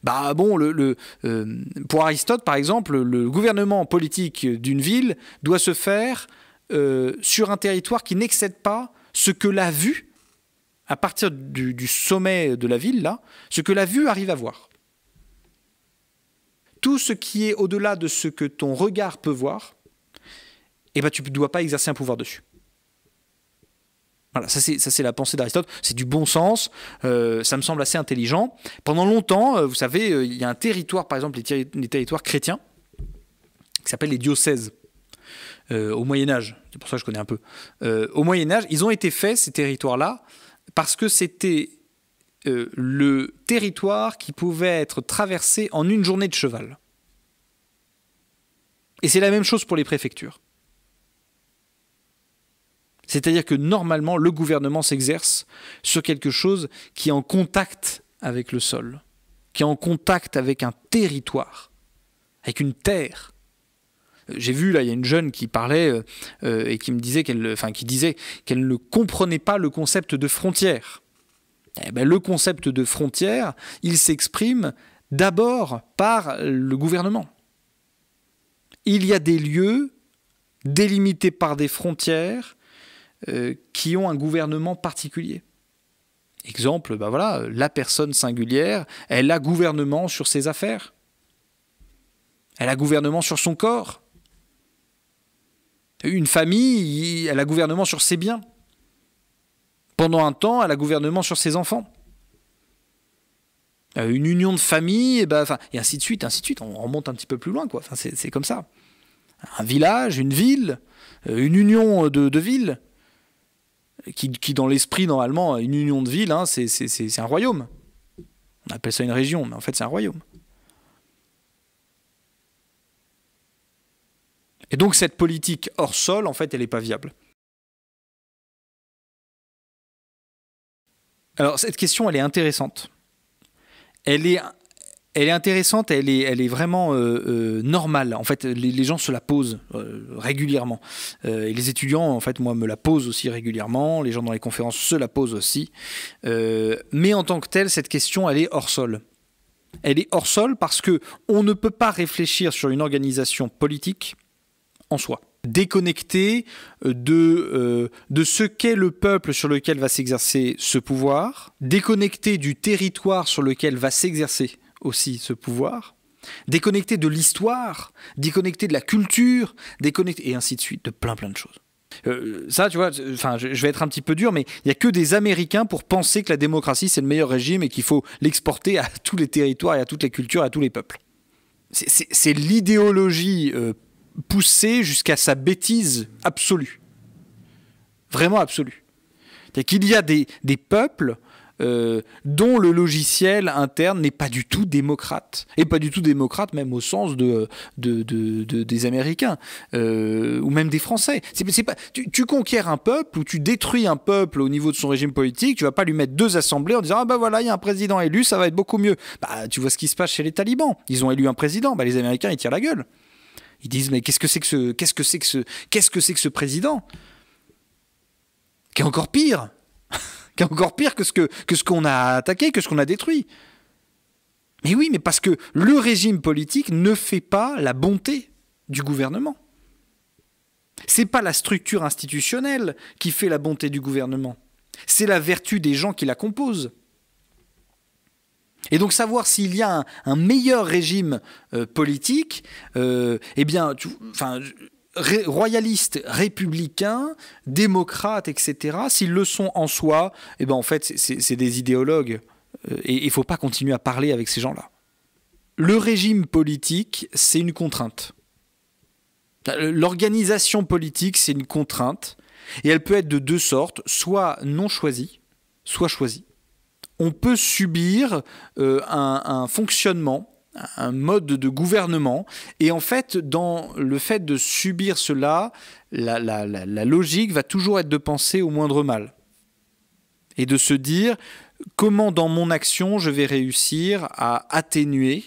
bah bon, le, euh, pour Aristote par exemple, le gouvernement politique d'une ville doit se faire euh, sur un territoire qui n'excède pas ce que la vue, à partir du, sommet de la ville là, ce que la vue arrive à voir. Tout ce qui est au-delà de ce que ton regard peut voir, eh ben, tu ne dois pas exercer un pouvoir dessus. Voilà, ça c'est la pensée d'Aristote, c'est du bon sens, euh, ça me semble assez intelligent. Pendant longtemps, euh, vous savez, euh, il y a un territoire, par exemple les, territoires chrétiens, qui s'appellent les diocèses, au Moyen Âge, c'est pour ça que je connais un peu. au Moyen Âge, ils ont été faits, ces territoires-là, parce que c'était le territoire qui pouvait être traversé en une journée de cheval. Et c'est la même chose pour les préfectures. C'est-à-dire que normalement, le gouvernement s'exerce sur quelque chose qui est en contact avec le sol, qui est en contact avec un territoire, avec une terre. Euh, j'ai vu là, il y a une jeune qui parlait euh, euh, et qui me disait qu'elle, enfin, qui disait qu'elle ne comprenait pas le concept de frontière. Eh ben, le concept de frontière, il s'exprime d'abord par le gouvernement. Il y a des lieux délimités par des frontières euh, qui ont un gouvernement particulier. Exemple, bah voilà, la personne singulière, elle a gouvernement sur ses affaires. Elle a gouvernement sur son corps. Une famille, elle a gouvernement sur ses biens. Pendant un temps, elle a gouvernement sur ses enfants. Euh, une union de famille, et, eh ben, et ainsi de suite, ainsi de suite. On remonte un petit peu plus loin, quoi. c'est comme ça. Un village, une ville, euh, une union de villes qui, dans l'esprit, normalement, une union de villes, hein, c'est un royaume. On appelle ça une région, mais en fait, c'est un royaume. Et donc, cette politique hors sol, en fait, elle n'est pas viable. Alors, cette question, elle est intéressante. Elle est elle est intéressante, elle est, vraiment euh, euh, normale. En fait, les, gens se la posent euh, régulièrement. les étudiants, en fait, moi, me la posent aussi régulièrement. Les gens dans les conférences se la posent aussi. mais en tant que telle, cette question, elle est hors sol. Elle est hors sol parce que on ne peut pas réfléchir sur une organisation politique en soi déconnectée de, de ce qu'est le peuple sur lequel va s'exercer ce pouvoir, déconnectée du territoire sur lequel va s'exercer aussi ce pouvoir, déconnecté de l'histoire, déconnecté de la culture, déconnecté, et ainsi de suite, de plein plein de choses. Euh, ça, tu vois, euh, enfin, je, vais être un petit peu dur, mais il n'y a que des Américains pour penser que la démocratie, c'est le meilleur régime et qu'il faut l'exporter à tous les territoires et à toutes les cultures et à tous les peuples. C'est l'idéologie euh, poussée jusqu'à sa bêtise absolue. Vraiment absolue. C'est qu'il y a des, des peuples euh, dont le logiciel interne n'est pas du tout démocrate. Et pas du tout démocrate même au sens de, des Américains, euh, ou même des Français. C'est, pas, tu, tu, conquiers un peuple ou tu détruis un peuple au niveau de son régime politique, tu vas pas lui mettre deux assemblées en disant « Ah ben voilà, il y a un président élu, ça va être beaucoup mieux bah, ». Tu vois ce qui se passe chez les talibans. Ils ont élu un président, bah, les Américains, ils tirent la gueule. Ils disent mais qu'est-ce que c'est que ce qu'est-ce que c'est que ce qu'est-ce que c'est que ce président qui est encore pire encore pire que ce qu'on que ce qu'on a attaqué, que ce qu'on a détruit. Mais oui, mais parce que le régime politique ne fait pas la bonté du gouvernement. C'est pas la structure institutionnelle qui fait la bonté du gouvernement. C'est la vertu des gens qui la composent. Et donc savoir s'il y a un, meilleur régime euh, politique, euh, eh bien, enfin, royalistes, républicains, démocrates, etc., s'ils le sont en soi, eh ben en fait, c'est des idéologues. Euh, et il ne faut pas continuer à parler avec ces gens-là. Le régime politique, c'est une contrainte. Euh, l'organisation politique, c'est une contrainte. Et elle peut être de deux sortes, soit non choisie, soit choisie. On peut subir euh, un fonctionnement un mode de gouvernement. Et en fait, dans le fait de subir cela, la, logique va toujours être de penser au moindre mal. Et de se dire comment dans mon action je vais réussir à atténuer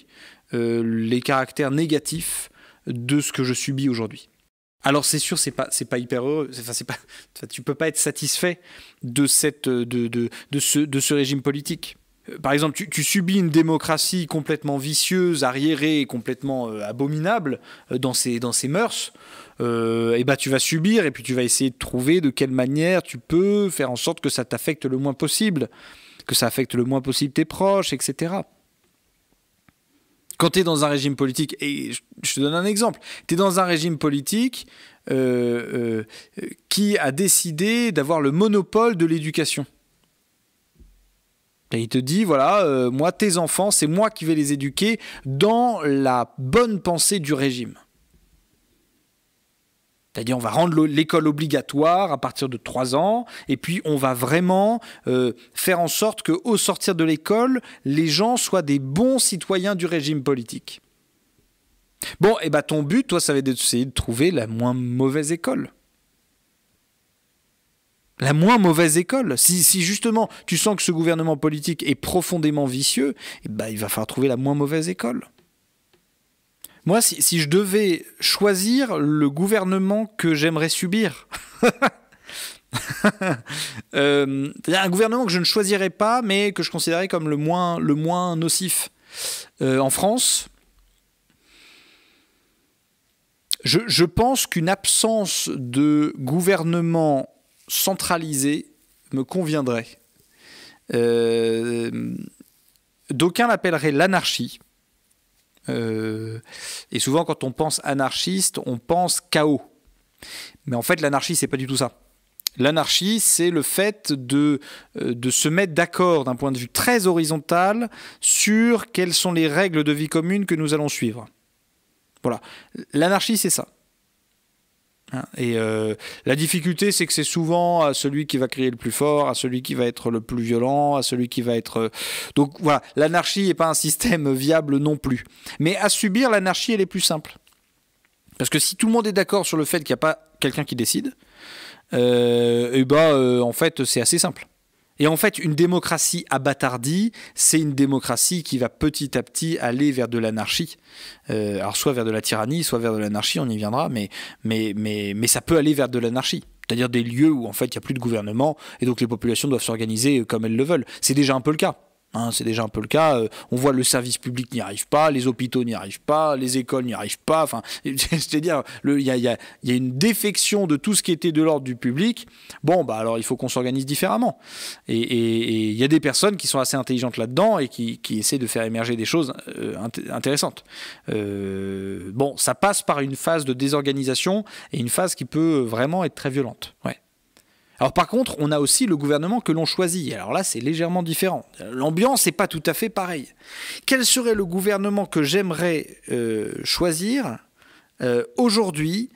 euh, les caractères négatifs de ce que je subis aujourd'hui. Alors c'est sûr, c'est pas c'est pas hyper heureux. Enfin, c'est pas, tu peux pas être satisfait de cette de ce régime politique par exemple, tu, subis une démocratie complètement vicieuse, arriérée et complètement euh, abominable euh, dans, ses, dans mœurs, et euh, eh bah, ben, tu vas subir et puis tu vas essayer de trouver de quelle manière tu peux faire en sorte que ça t'affecte le moins possible, que ça affecte le moins possible tes proches, etc. Quand tu es dans un régime politique, et je, je te donne un exemple, tu es dans un régime politique qui a décidé d'avoir le monopole de l'éducation et il te dit, voilà, euh, moi, tes enfants, c'est moi qui vais les éduquer dans la bonne pensée du régime. C'est-à-dire, on va rendre l'école obligatoire à partir de 3 ans, et puis on va vraiment euh, faire en sorte qu'au sortir de l'école, les gens soient des bons citoyens du régime politique. Bon, et eh bien ton but, toi, ça va être d'essayer de trouver la moins mauvaise école la moins mauvaise école. Si, justement tu sens que ce gouvernement politique est profondément vicieux, eh ben, il va falloir trouver la moins mauvaise école. Moi, si, je devais choisir le gouvernement que j'aimerais subir, euh, un gouvernement que je ne choisirais pas, mais que je considérais comme le moins, le moins nocif euh, en France, je, je, pense qu'une absence de gouvernement Centralisé me conviendrait. Euh, d'aucuns l'appelleraient l'anarchie. Euh, et souvent, quand on pense anarchiste, on pense chaos. Mais en fait, l'anarchie, c'est pas du tout ça. L'anarchie, c'est le fait de, euh, de se mettre d'accord d'un point de vue très horizontal sur quelles sont les règles de vie commune que nous allons suivre. Voilà. L'anarchie, c'est ça. Hein, et euh, la difficulté, c'est que c'est souvent à celui qui va crier le plus fort, à celui qui va être le plus violent, à celui qui va être. Euh, donc voilà, l'anarchie n'est pas un système viable non plus. Mais à subir, l'anarchie, elle est plus simple. Parce que si tout le monde est d'accord sur le fait qu'il n'y a pas quelqu'un qui décide, euh, eh ben, en fait, c'est assez simple. Et en fait, une démocratie abattardie, c'est une démocratie qui va petit à petit aller vers de l'anarchie. Euh, alors soit vers de la tyrannie, soit vers de l'anarchie, on y viendra, mais, mais, mais, mais ça peut aller vers de l'anarchie. C'est-à-dire des lieux où en fait il n'y a plus de gouvernement et donc les populations doivent s'organiser comme elles le veulent. C'est déjà un peu le cas. Hein, c'est déjà un peu le cas. Euh, on voit le service public n'y arrive pas, les hôpitaux n'y arrivent pas, les écoles n'y arrivent pas. Enfin, c'est-à-dire, il y, a, une défection de tout ce qui était de l'ordre du public. Bon, bah alors il faut qu'on s'organise différemment. Et il y a des personnes qui sont assez intelligentes là-dedans et qui, essaient de faire émerger des choses euh, intéressantes. Euh, bon, ça passe par une phase de désorganisation et une phase qui peut vraiment être très violente. Ouais. Alors par contre, on a aussi le gouvernement que l'on choisit. Alors là, c'est légèrement différent. L'ambiance n'est pas tout à fait pareille. Quel serait le gouvernement que j'aimerais euh, choisir euh, aujourd'hui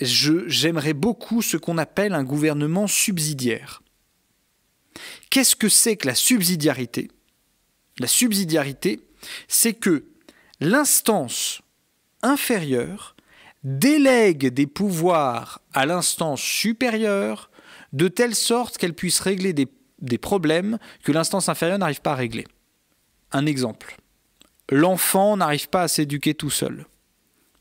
J'aimerais beaucoup ce qu'on appelle un gouvernement subsidiaire. Qu'est-ce que c'est que la subsidiarité La subsidiarité, c'est que l'instance inférieure délègue des pouvoirs à l'instance supérieure de telle sorte qu'elle puisse régler des, problèmes que l'instance inférieure n'arrive pas à régler. Un exemple. L'enfant n'arrive pas à s'éduquer tout seul.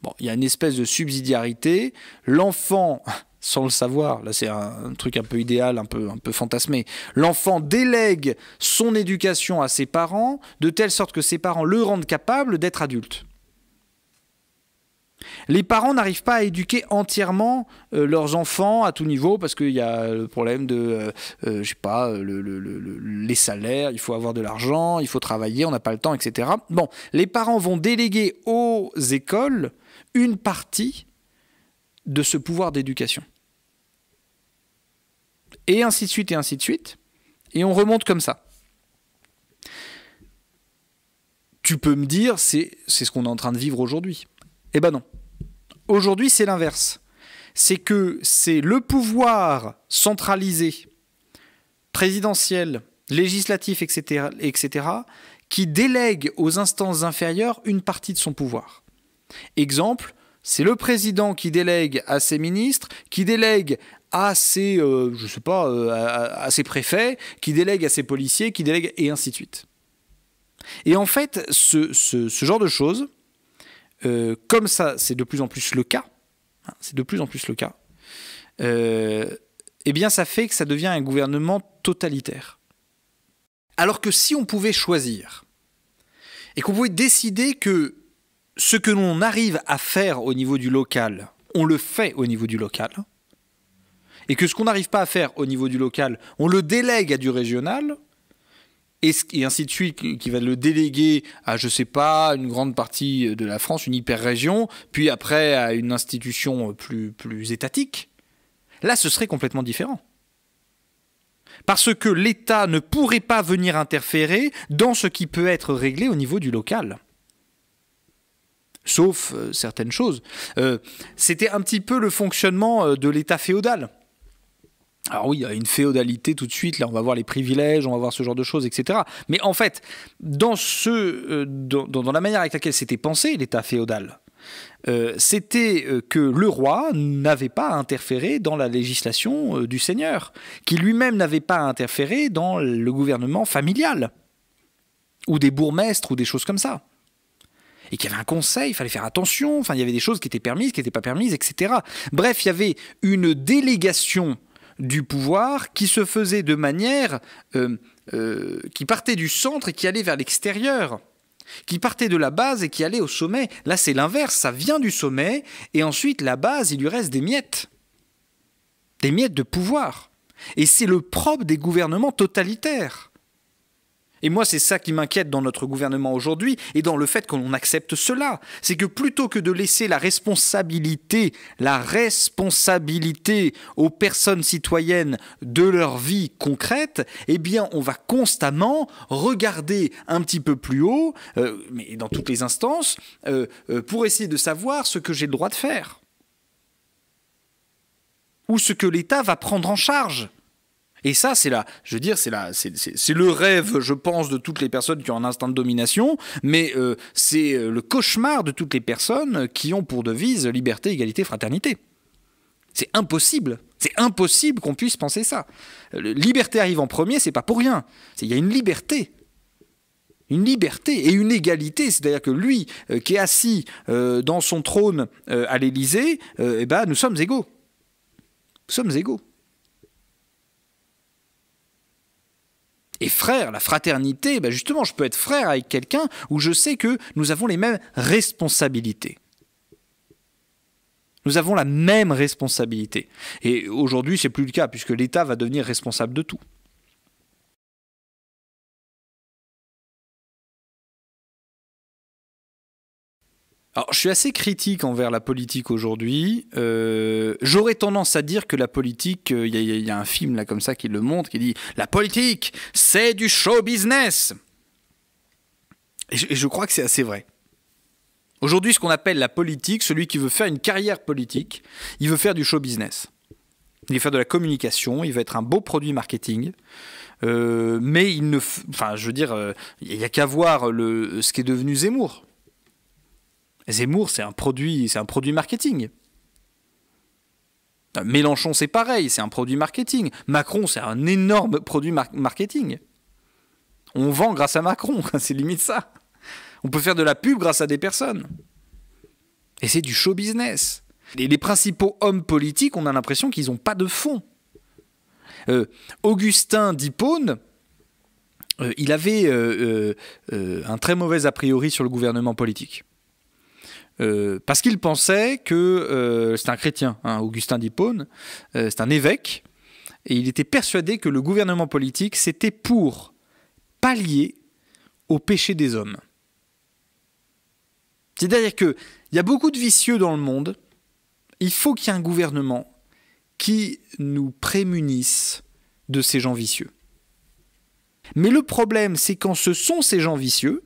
Bon, il y a une espèce de subsidiarité. L'enfant, sans le savoir, là c'est un, truc un peu idéal, un peu fantasmé, l'enfant délègue son éducation à ses parents de telle sorte que ses parents le rendent capable d'être adulte. Les parents n'arrivent pas à éduquer entièrement euh, leurs enfants à tout niveau parce qu'il y a le problème de, euh, euh, sais pas, les salaires, il faut avoir de l'argent, il faut travailler, on n'a pas le temps, etc. Bon, les parents vont déléguer aux écoles une partie de ce pouvoir d'éducation. Et ainsi de suite, et ainsi de suite. Et on remonte comme ça. Tu peux me dire, c'est ce qu'on est en train de vivre aujourd'hui. Eh ben non. Aujourd'hui, c'est l'inverse. C'est que c'est le pouvoir centralisé, présidentiel, législatif, etc., etc., qui délègue aux instances inférieures une partie de son pouvoir. Exemple, c'est le président qui délègue à ses ministres, qui délègue à ses, euh, je sais pas, euh, à, ses préfets, qui délègue à ses policiers, qui délègue, et ainsi de suite. Et en fait, ce genre de choses, euh, comme ça, c'est de plus en plus le cas, hein, c'est de plus en plus le cas, euh, eh bien, ça fait que ça devient un gouvernement totalitaire. Alors que si on pouvait choisir et qu'on pouvait décider que ce que l'on arrive à faire au niveau du local, on le fait au niveau du local, et que ce qu'on n'arrive pas à faire au niveau du local, on le délègue à du régional, et, ainsi de suite, qui va le déléguer à, je ne sais pas, une grande partie de la France, une hyper-région, puis après à une institution plus, plus étatique, là, ce serait complètement différent. Parce que l'État ne pourrait pas venir interférer dans ce qui peut être réglé au niveau du local. Sauf euh, certaines choses. Euh, c'était un petit peu le fonctionnement euh, de l'État féodal alors oui, il y a une féodalité tout de suite, là on va voir les privilèges, on va voir ce genre de choses, etc. Mais en fait, dans, ce, euh, dans, la manière avec laquelle c'était pensé l'État féodal, euh, c'était euh, que le roi n'avait pas interféré dans la législation du seigneur, qui lui-même n'avait pas interféré dans le gouvernement familial, ou des bourgmestres, ou des choses comme ça et qu'il y avait un conseil, il fallait faire attention, enfin il y avait des choses qui étaient permises, qui n'étaient pas permises, etc. Bref, il y avait une délégation du pouvoir qui se faisait de manière euh, euh, qui partait du centre et qui allait vers l'extérieur, qui partait de la base et qui allait au sommet. Là, c'est l'inverse, ça vient du sommet et ensuite la base, il lui reste des miettes, des miettes de pouvoir. Et c'est le propre des gouvernements totalitaires. Et moi, c'est ça qui m'inquiète dans notre gouvernement aujourd'hui et dans le fait qu'on accepte cela. C'est que plutôt que de laisser la responsabilité, la responsabilité aux personnes citoyennes de leur vie concrète, eh bien, on va constamment regarder un petit peu plus haut, euh, mais dans toutes les instances, euh, euh, pour essayer de savoir ce que j'ai le droit de faire. Ou ce que l'État va prendre en charge. Et ça, c'est là, je veux dire, c'est là, c'est le rêve, je pense, de toutes les personnes qui ont un instinct de domination, mais euh, c'est euh, le cauchemar de toutes les personnes qui ont pour devise liberté, égalité, fraternité. C'est impossible. C'est impossible qu'on puisse penser ça. Euh, liberté arrive en premier, c'est pas pour rien. Il y a une liberté une liberté et une égalité. C'est-à-dire que lui, qui est assis dans son trône à l'Élysée, eh ben, nous sommes égaux. Nous sommes égaux. Et frère, la fraternité, ben justement, je peux être frère avec quelqu'un où je sais que nous avons les mêmes responsabilités. Nous avons la même responsabilité. Et aujourd'hui, c'est plus le cas, puisque l'État va devenir responsable de tout. Alors, je suis assez critique envers la politique aujourd'hui. Euh, j'aurais tendance à dire que la politique, euh, il y, a un film là comme ça qui le montre, qui dit La politique, c'est du show business et je, crois que c'est assez vrai. Aujourd'hui, ce qu'on appelle la politique, celui qui veut faire une carrière politique, il veut faire du show business. Il veut faire de la communication, il veut être un beau produit marketing. Euh, mais il ne. Enfin, je veux dire, il n'y a qu'à voir le, ce qui est devenu Zemmour. Zemmour, c'est un produit, c'est un produit marketing. Euh, Mélenchon, c'est pareil, c'est un produit marketing. Macron, c'est un énorme produit marketing. On vend grâce à Macron, c'est limite ça. On peut faire de la pub grâce à des personnes. Et c'est du show business. Et les principaux hommes politiques, on a l'impression qu'ils n'ont pas de fond. Euh, Augustin d'Ipone, euh, il avait un très mauvais a priori sur le gouvernement politique. Euh, parce qu'il pensait que euh, c'est un chrétien, hein, Augustin d'Hippone, euh, c'est un évêque, et il était persuadé que le gouvernement politique, c'était pour pallier au péché des hommes. C'est-à-dire qu'il y a beaucoup de vicieux dans le monde, il faut qu'il y ait un gouvernement qui nous prémunisse de ces gens vicieux. Mais le problème, c'est quand ce sont ces gens vicieux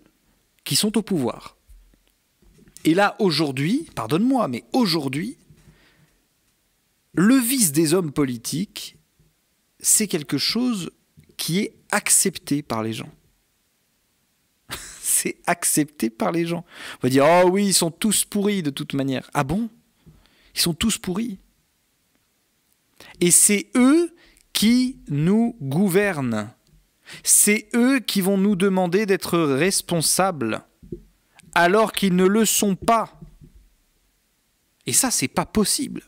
qui sont au pouvoir. Et là, aujourd'hui, pardonne-moi, mais aujourd'hui, le vice des hommes politiques, c'est quelque chose qui est accepté par les gens. c'est accepté par les gens. On va dire, oh oui, ils sont tous pourris de toute manière. Ah bon Ils sont tous pourris. Et c'est eux qui nous gouvernent. C'est eux qui vont nous demander d'être responsables alors qu'ils ne le sont pas. Et ça, c'est pas possible.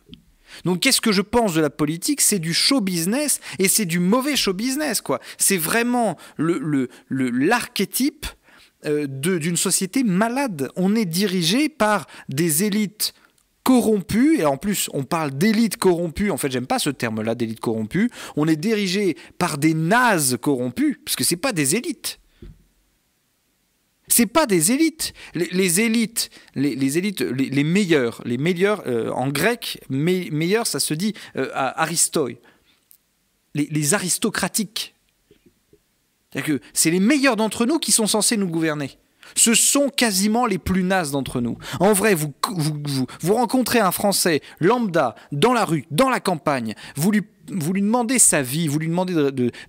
Donc qu'est-ce que je pense de la politique C'est du show business et c'est du mauvais show business, quoi. C'est vraiment l'archétype le, le, euh, d'une société malade. On est dirigé par des élites corrompues, et en plus on parle d'élites corrompues. en fait j'aime pas ce terme-là d'élite corrompue, on est dirigé par des nazes corrompues, parce que c'est pas des élites. C'est pas des élites. Les, élites, les, élites, les, meilleurs, les meilleurs euh, en grec, meilleurs, ça se dit euh, aristoi. Les, aristocratiques. C'est les meilleurs d'entre nous qui sont censés nous gouverner ce sont quasiment les plus nazes d'entre nous. En vrai, vous, rencontrez un Français lambda dans la rue, dans la campagne, vous lui demandez sa vie, vous lui demandez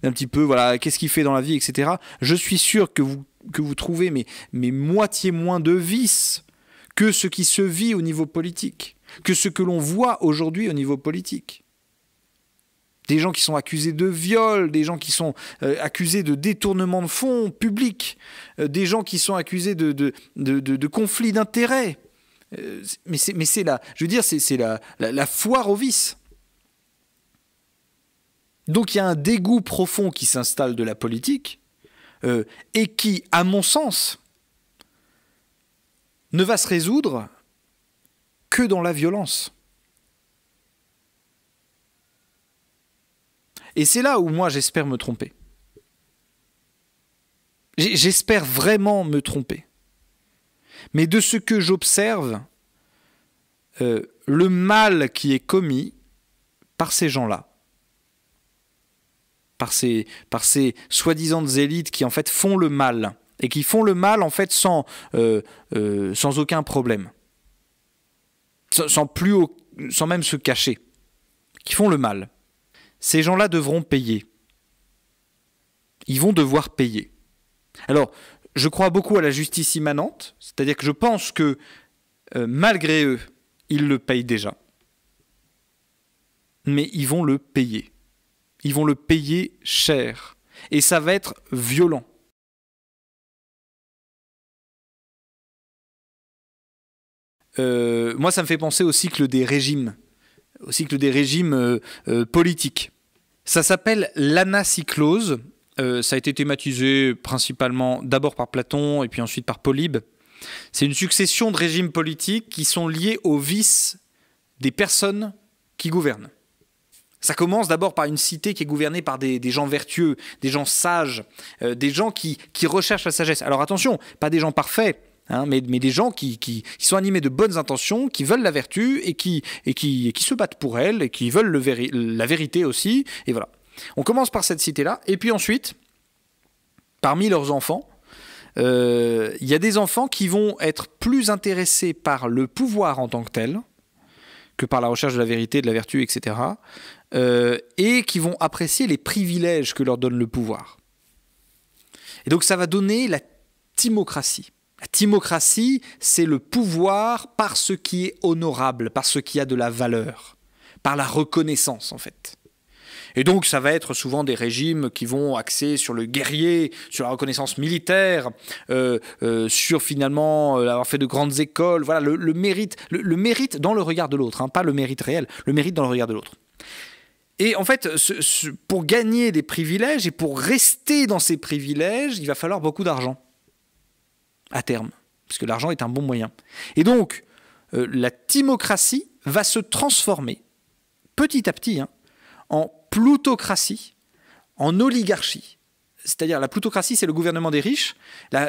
un petit peu, voilà, qu'est-ce qu'il fait dans la vie, etc. Je suis sûr que vous, trouvez mes mais moitié moins de vices que ce qui se vit au niveau politique, que ce que l'on voit aujourd'hui au niveau politique des gens qui sont accusés de viol, des gens qui sont euh, accusés de détournement de fonds publics, euh, des gens qui sont accusés de, conflits d'intérêts. Euh, mais c'est je veux dire, c'est la, la, la, foire au vice. Donc il y a un dégoût profond qui s'installe de la politique et qui, à mon sens, ne va se résoudre que dans la violence. Et c'est là où moi j'espère me tromper. J'espère vraiment me tromper. Mais de ce que j'observe, euh, le mal qui est commis par ces gens-là, par ces, par ces soi-disant élites qui en fait font le mal, et qui font le mal en fait sans, euh, euh, sans aucun problème, sans, plus sans même se cacher, qui font le mal ces gens-là devront payer. Ils vont devoir payer. Alors, je crois beaucoup à la justice immanente, c'est-à-dire que je pense que euh, malgré eux, ils le payent déjà. Mais ils vont le payer. Ils vont le payer cher. Et ça va être violent. Euh, moi, ça me fait penser au cycle des régimes, au cycle des régimes euh, politiques. Ça s'appelle l'anacyclose. Euh, ça a été thématisé principalement d'abord par Platon et puis ensuite par Polybe. C'est une succession de régimes politiques qui sont liés aux vices des personnes qui gouvernent. Ça commence d'abord par une cité qui est gouvernée par des, gens vertueux, des gens sages, euh, des gens qui recherchent la sagesse. Alors attention, pas des gens parfaits, Hein, mais, mais, des gens qui, sont animés de bonnes intentions, qui veulent la vertu et qui, et qui, qui se battent pour elle et qui veulent le la vérité aussi. Et voilà. On commence par cette cité-là. Et puis ensuite, parmi leurs enfants, euh, il y a des enfants qui vont être plus intéressés par le pouvoir en tant que tel que par la recherche de la vérité, de la vertu, etc. Euh, et qui vont apprécier les privilèges que leur donne le pouvoir. Et donc ça va donner la timocratie timocratie, c'est le pouvoir par ce qui est honorable, par ce qui a de la valeur, par la reconnaissance en fait. Et donc, ça va être souvent des régimes qui vont axer sur le guerrier, sur la reconnaissance militaire, euh, euh, sur finalement euh, avoir fait de grandes écoles. Voilà, le, mérite, le, mérite dans le regard de l'autre, hein, pas le mérite réel, le mérite dans le regard de l'autre. Et en fait, pour gagner des privilèges et pour rester dans ces privilèges, il va falloir beaucoup d'argent à terme, parce que l'argent est un bon moyen. Et donc, euh, la timocratie va se transformer petit à petit hein, en plutocratie, en oligarchie. C'est-à-dire la plutocratie, c'est le gouvernement des riches,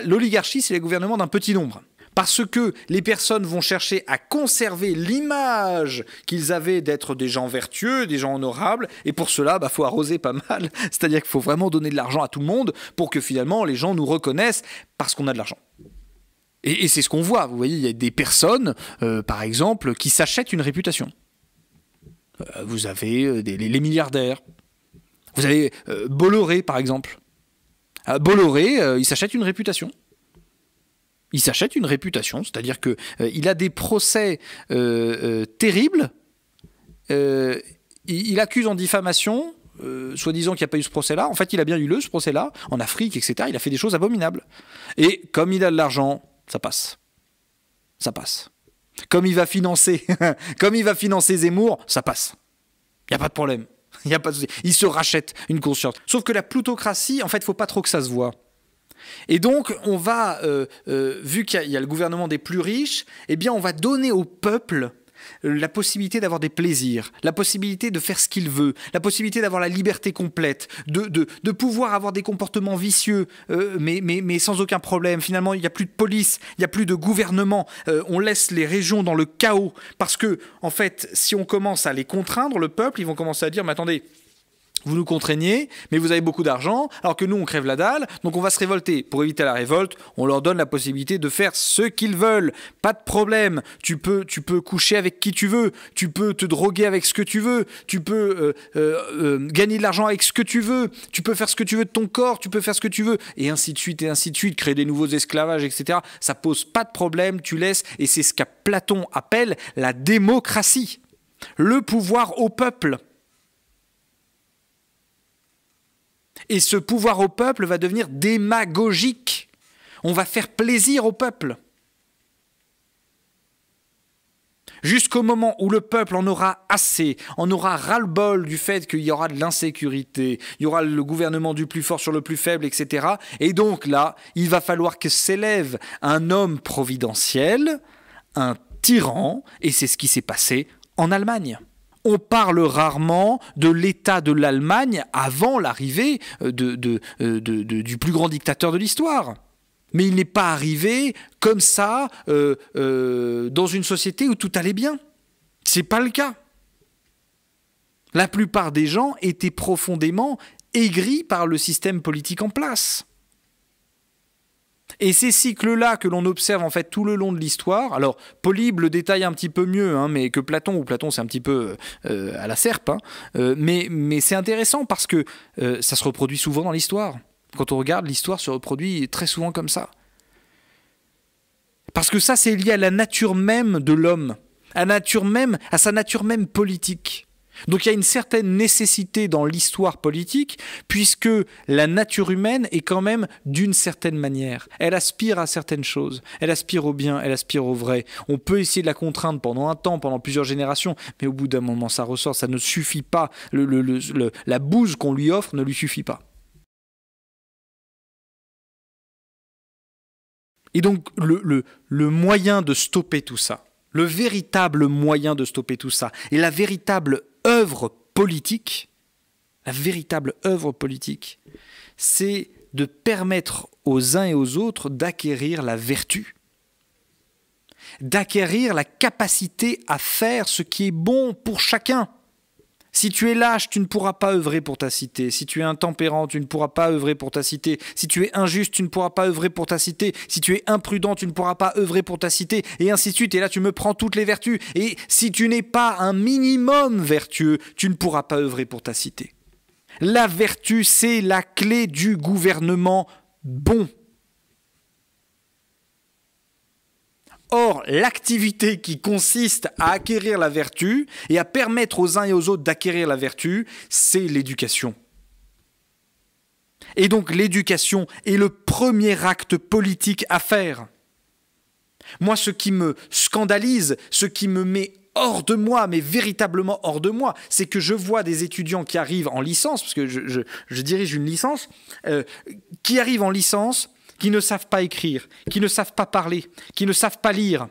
l'oligarchie, c'est le gouvernement d'un petit nombre. Parce que les personnes vont chercher à conserver l'image qu'ils avaient d'être des gens vertueux, des gens honorables, et pour cela, il bah, faut arroser pas mal, c'est-à-dire qu'il faut vraiment donner de l'argent à tout le monde pour que finalement les gens nous reconnaissent parce qu'on a de l'argent. Et, c'est ce qu'on voit. Vous voyez, il y a des personnes, euh, par exemple, qui s'achètent une réputation. Euh, vous avez euh, les, milliardaires. Vous avez Bolloré, par exemple. Ah, Bolloré, il s'achète une réputation. Il s'achète une réputation, c'est-à-dire qu'il il a des procès terribles. Il, accuse en diffamation soi-disant qu'il n'y a pas eu ce procès-là. En fait, il a bien eu le, ce procès-là, en Afrique, etc. Il a fait des choses abominables. Et comme il a de l'argent, ça passe. Ça passe. Comme il va financer, comme il va financer Zemmour, ça passe. Il n'y a pas de problème. Il a pas de... Il se rachète une conscience. Sauf que la plutocratie, en fait, faut pas trop que ça se voit. Et donc, on va, euh, euh, vu qu'il y, y, a le gouvernement des plus riches, eh bien, on va donner au peuple la possibilité d'avoir des plaisirs, la possibilité de faire ce qu'il veut, la possibilité d'avoir la liberté complète, de, de, pouvoir avoir des comportements vicieux, euh, mais, mais, mais, sans aucun problème. Finalement, il n'y a plus de police, il n'y a plus de gouvernement. Euh, on laisse les régions dans le chaos parce que, en fait, si on commence à les contraindre, le peuple, ils vont commencer à dire, mais attendez, vous nous contraignez, mais vous avez beaucoup d'argent, alors que nous, on crève la dalle, donc on va se révolter. Pour éviter la révolte, on leur donne la possibilité de faire ce qu'ils veulent. Pas de problème, tu peux, tu peux coucher avec qui tu veux, tu peux te droguer avec ce que tu veux, tu peux euh, euh, euh, gagner de l'argent avec ce que tu veux, tu peux faire ce que tu veux de ton corps, tu peux faire ce que tu veux, et ainsi de suite, et ainsi de suite, créer des nouveaux esclavages, etc. Ça pose pas de problème, tu laisses, et c'est ce qu'a Platon appelle la démocratie. Le pouvoir au peuple. Et ce pouvoir au peuple va devenir démagogique. On va faire plaisir au peuple. jusqu'au moment où le peuple en aura assez, en aura ras-le-bol du fait qu'il y aura de l'insécurité, il y aura le gouvernement du plus fort sur le plus faible, etc. Et donc là, il va falloir que s'élève un homme providentiel, un tyran, et c'est ce qui s'est passé en Allemagne on parle rarement de l'état de l'Allemagne avant l'arrivée euh, euh, du plus grand dictateur de l'histoire. Mais il n'est pas arrivé comme ça euh, dans une société où tout allait bien. C'est pas le cas. La plupart des gens étaient profondément aigris par le système politique en place. Et ces cycles-là que l'on observe en fait tout le long de l'histoire, alors Polybe le détaille un petit peu mieux hein, mais que Platon, ou Platon c'est un petit peu euh, à la serpe, hein, euh, mais, c'est intéressant parce que euh, ça se reproduit souvent dans l'histoire. Quand on regarde, l'histoire se reproduit très souvent comme ça. Parce que ça, c'est lié à la nature même de l'homme, à, nature même, à sa nature même politique. Donc il y a une certaine nécessité dans l'histoire politique, puisque la nature humaine est quand même d'une certaine manière. Elle aspire à certaines choses, elle aspire au bien, elle aspire au vrai. On peut essayer de la contraindre pendant un temps, pendant plusieurs générations, mais au bout d'un moment ça ressort, ça ne suffit pas. la bouse qu'on lui offre ne lui suffit pas. Et donc le moyen de stopper tout ça, le véritable moyen de stopper tout ça et la véritable œuvre politique, la véritable œuvre politique, c'est de permettre aux uns et aux autres d'acquérir la vertu, d'acquérir la capacité à faire ce qui est bon pour chacun. Si tu es lâche, tu ne pourras pas œuvrer pour ta cité. Si tu es intempérant, tu ne pourras pas œuvrer pour ta cité. Si tu es injuste, tu ne pourras pas œuvrer pour ta cité. Si tu es imprudent, tu ne pourras pas œuvrer pour ta cité. Et ainsi de suite. Et là, tu me prends toutes les vertus. Et si tu n'es pas un minimum vertueux, tu ne pourras pas œuvrer pour ta cité. La vertu, c'est la clé du gouvernement bon. Or, l'activité qui consiste à acquérir la vertu et à permettre aux uns et aux autres d'acquérir la vertu, c'est l'éducation. Et donc l'éducation est le premier acte politique à faire. Moi, ce qui me scandalise, ce qui me met hors de moi, mais véritablement hors de moi, c'est que je vois des étudiants qui arrivent en licence, parce que je, dirige une licence, euh, qui arrivent en licence qui ne savent pas écrire, qui ne savent pas parler, qui ne savent pas lire,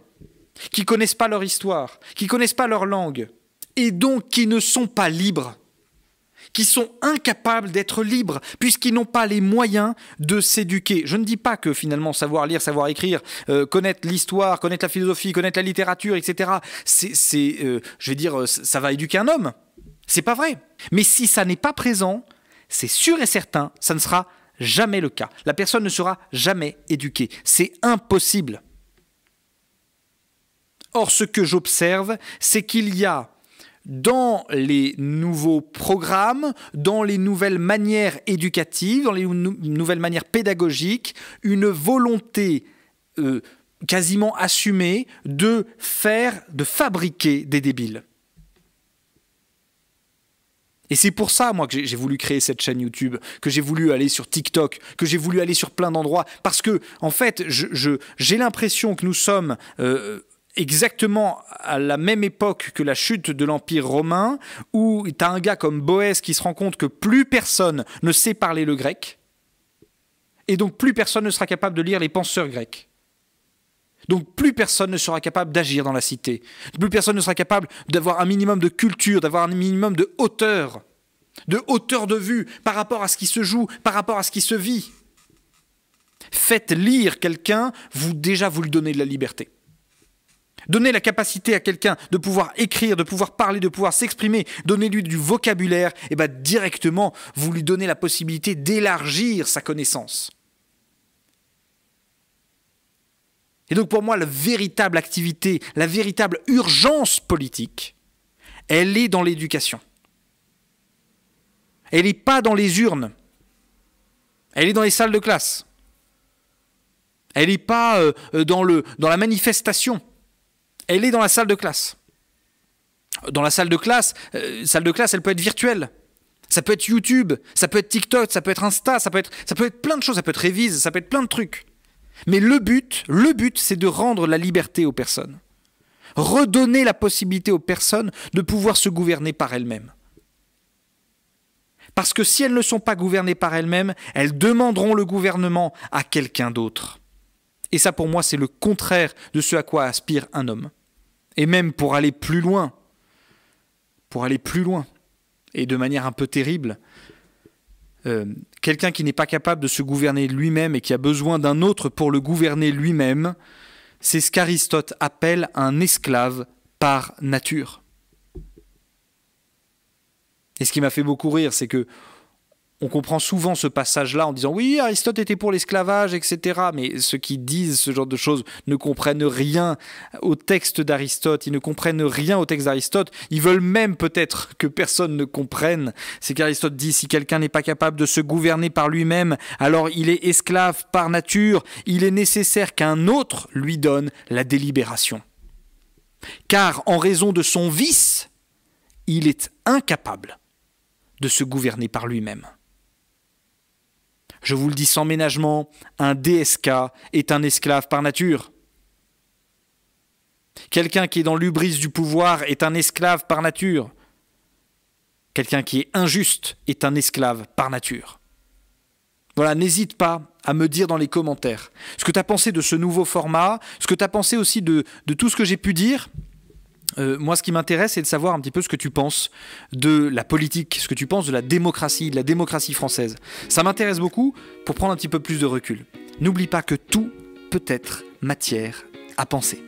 qui connaissent pas leur histoire, qui connaissent pas leur langue, et donc qui ne sont pas libres, qui sont incapables d'être libres, puisqu'ils n'ont pas les moyens de s'éduquer. Je ne dis pas que finalement savoir lire, savoir écrire, euh, connaître l'histoire, connaître la philosophie, connaître la littérature, etc., c'est, euh, je vais dire, euh, ça va éduquer un homme. C'est pas vrai. Mais si ça n'est pas présent, c'est sûr et certain, ça ne sera jamais le cas. La personne ne sera jamais éduquée. C'est impossible. Or, ce que j'observe, c'est qu'il y a dans les nouveaux programmes, dans les nouvelles manières éducatives, dans les nouvelles manières pédagogiques, une volonté euh, quasiment assumée de faire, de fabriquer des débiles. Et c'est pour ça, moi, que j'ai voulu créer cette chaîne YouTube, que j'ai voulu aller sur TikTok, que j'ai voulu aller sur plein d'endroits, parce que, en fait, j'ai je, l'impression que nous sommes... Euh, exactement à la même époque que la chute de l'Empire romain, où tu as un gars comme Boès qui se rend compte que plus personne ne sait parler le grec, et donc plus personne ne sera capable de lire les penseurs grecs. Donc plus personne ne sera capable d'agir dans la cité. Plus personne ne sera capable d'avoir un minimum de culture, d'avoir un minimum de hauteur, de hauteur de vue par rapport à ce qui se joue, par rapport à ce qui se vit. Faites lire quelqu'un, vous déjà vous lui donnez de la liberté. Donnez la capacité à quelqu'un de pouvoir écrire, de pouvoir parler, de pouvoir s'exprimer, donnez-lui du vocabulaire, et bien directement, vous lui donnez la possibilité d'élargir sa connaissance. Et donc pour moi, la véritable activité, la véritable urgence politique, elle est dans l'éducation. Elle n'est pas dans les urnes. Elle est dans les salles de classe. Elle n'est pas euh, euh, dans, le, dans la manifestation. Elle est dans la salle de classe. Dans la salle de classe, euh, salle de classe, elle peut être virtuelle. Ça peut être YouTube, ça peut être TikTok, ça peut être Insta, ça peut être, ça peut être plein de choses, ça peut être Révise, ça peut être plein de trucs. Mais le but, le but, c'est de rendre la liberté aux personnes. Redonner la possibilité aux personnes de pouvoir se gouverner par elles-mêmes. Parce que si elles ne sont pas gouvernées par elles-mêmes, elles demanderont le gouvernement à quelqu'un d'autre. Et ça, pour moi, c'est le contraire de ce à quoi aspire un homme. Et même pour aller plus loin, pour aller plus loin, et de manière un peu terrible, euh, quelqu'un qui n'est pas capable de se gouverner lui-même et qui a besoin d'un autre pour le gouverner lui-même, c'est ce qu'Aristote appelle un esclave par nature. Et ce qui m'a fait beaucoup rire, c'est que on comprend souvent ce passage-là en disant oui, Aristote était pour l'esclavage, etc. Mais ceux qui disent ce genre de choses ne comprennent rien au texte d'Aristote, ils ne comprennent rien au texte d'Aristote, ils veulent même peut-être que personne ne comprenne. C'est qu'Aristote dit si quelqu'un n'est pas capable de se gouverner par lui-même, alors il est esclave par nature, il est nécessaire qu'un autre lui donne la délibération. Car en raison de son vice, il est incapable de se gouverner par lui-même. Je vous le dis sans ménagement, un DSK est un esclave par nature. Quelqu'un qui est dans l'ubris du pouvoir est un esclave par nature. Quelqu'un qui est injuste est un esclave par nature. Voilà, n'hésite pas à me dire dans les commentaires ce que tu as pensé de ce nouveau format, ce que tu as pensé aussi de, de tout ce que j'ai pu dire. Euh, moi, ce qui m'intéresse, c'est de savoir un petit peu ce que tu penses de la politique, ce que tu penses de la démocratie, de la démocratie française. Ça m'intéresse beaucoup pour prendre un petit peu plus de recul. N'oublie pas que tout peut être matière à penser.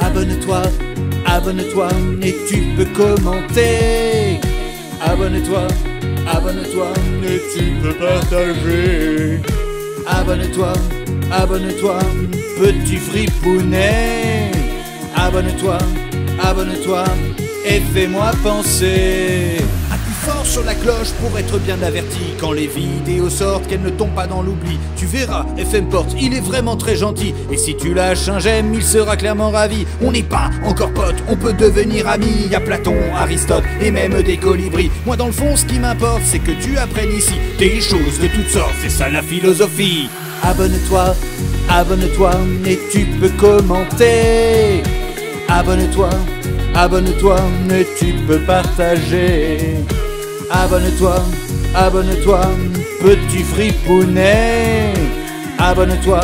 Abonne-toi, abonne-toi et tu peux commenter. Abonne-toi, abonne-toi et tu peux partager. Abonne-toi, abonne-toi, petit fripounet. Abonne-toi, abonne-toi et fais-moi penser. Appuie fort sur la cloche pour être bien averti quand les vidéos sortent, qu'elles ne tombent pas dans l'oubli. Tu verras, FM Porte, il est vraiment très gentil. Et si tu lâches un j'aime, il sera clairement ravi. On n'est pas encore potes, on peut devenir amis. À Platon, Aristote et même des colibris. Moi, dans le fond, ce qui m'importe, c'est que tu apprennes ici des choses de toutes sortes. C'est ça la philosophie. Abonne-toi, abonne-toi et tu peux commenter. Abonne-toi, abonne-toi, mais tu peux partager. Abonne-toi, abonne-toi, petit fripounet. Abonne-toi,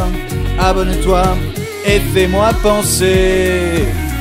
abonne-toi, et fais-moi penser.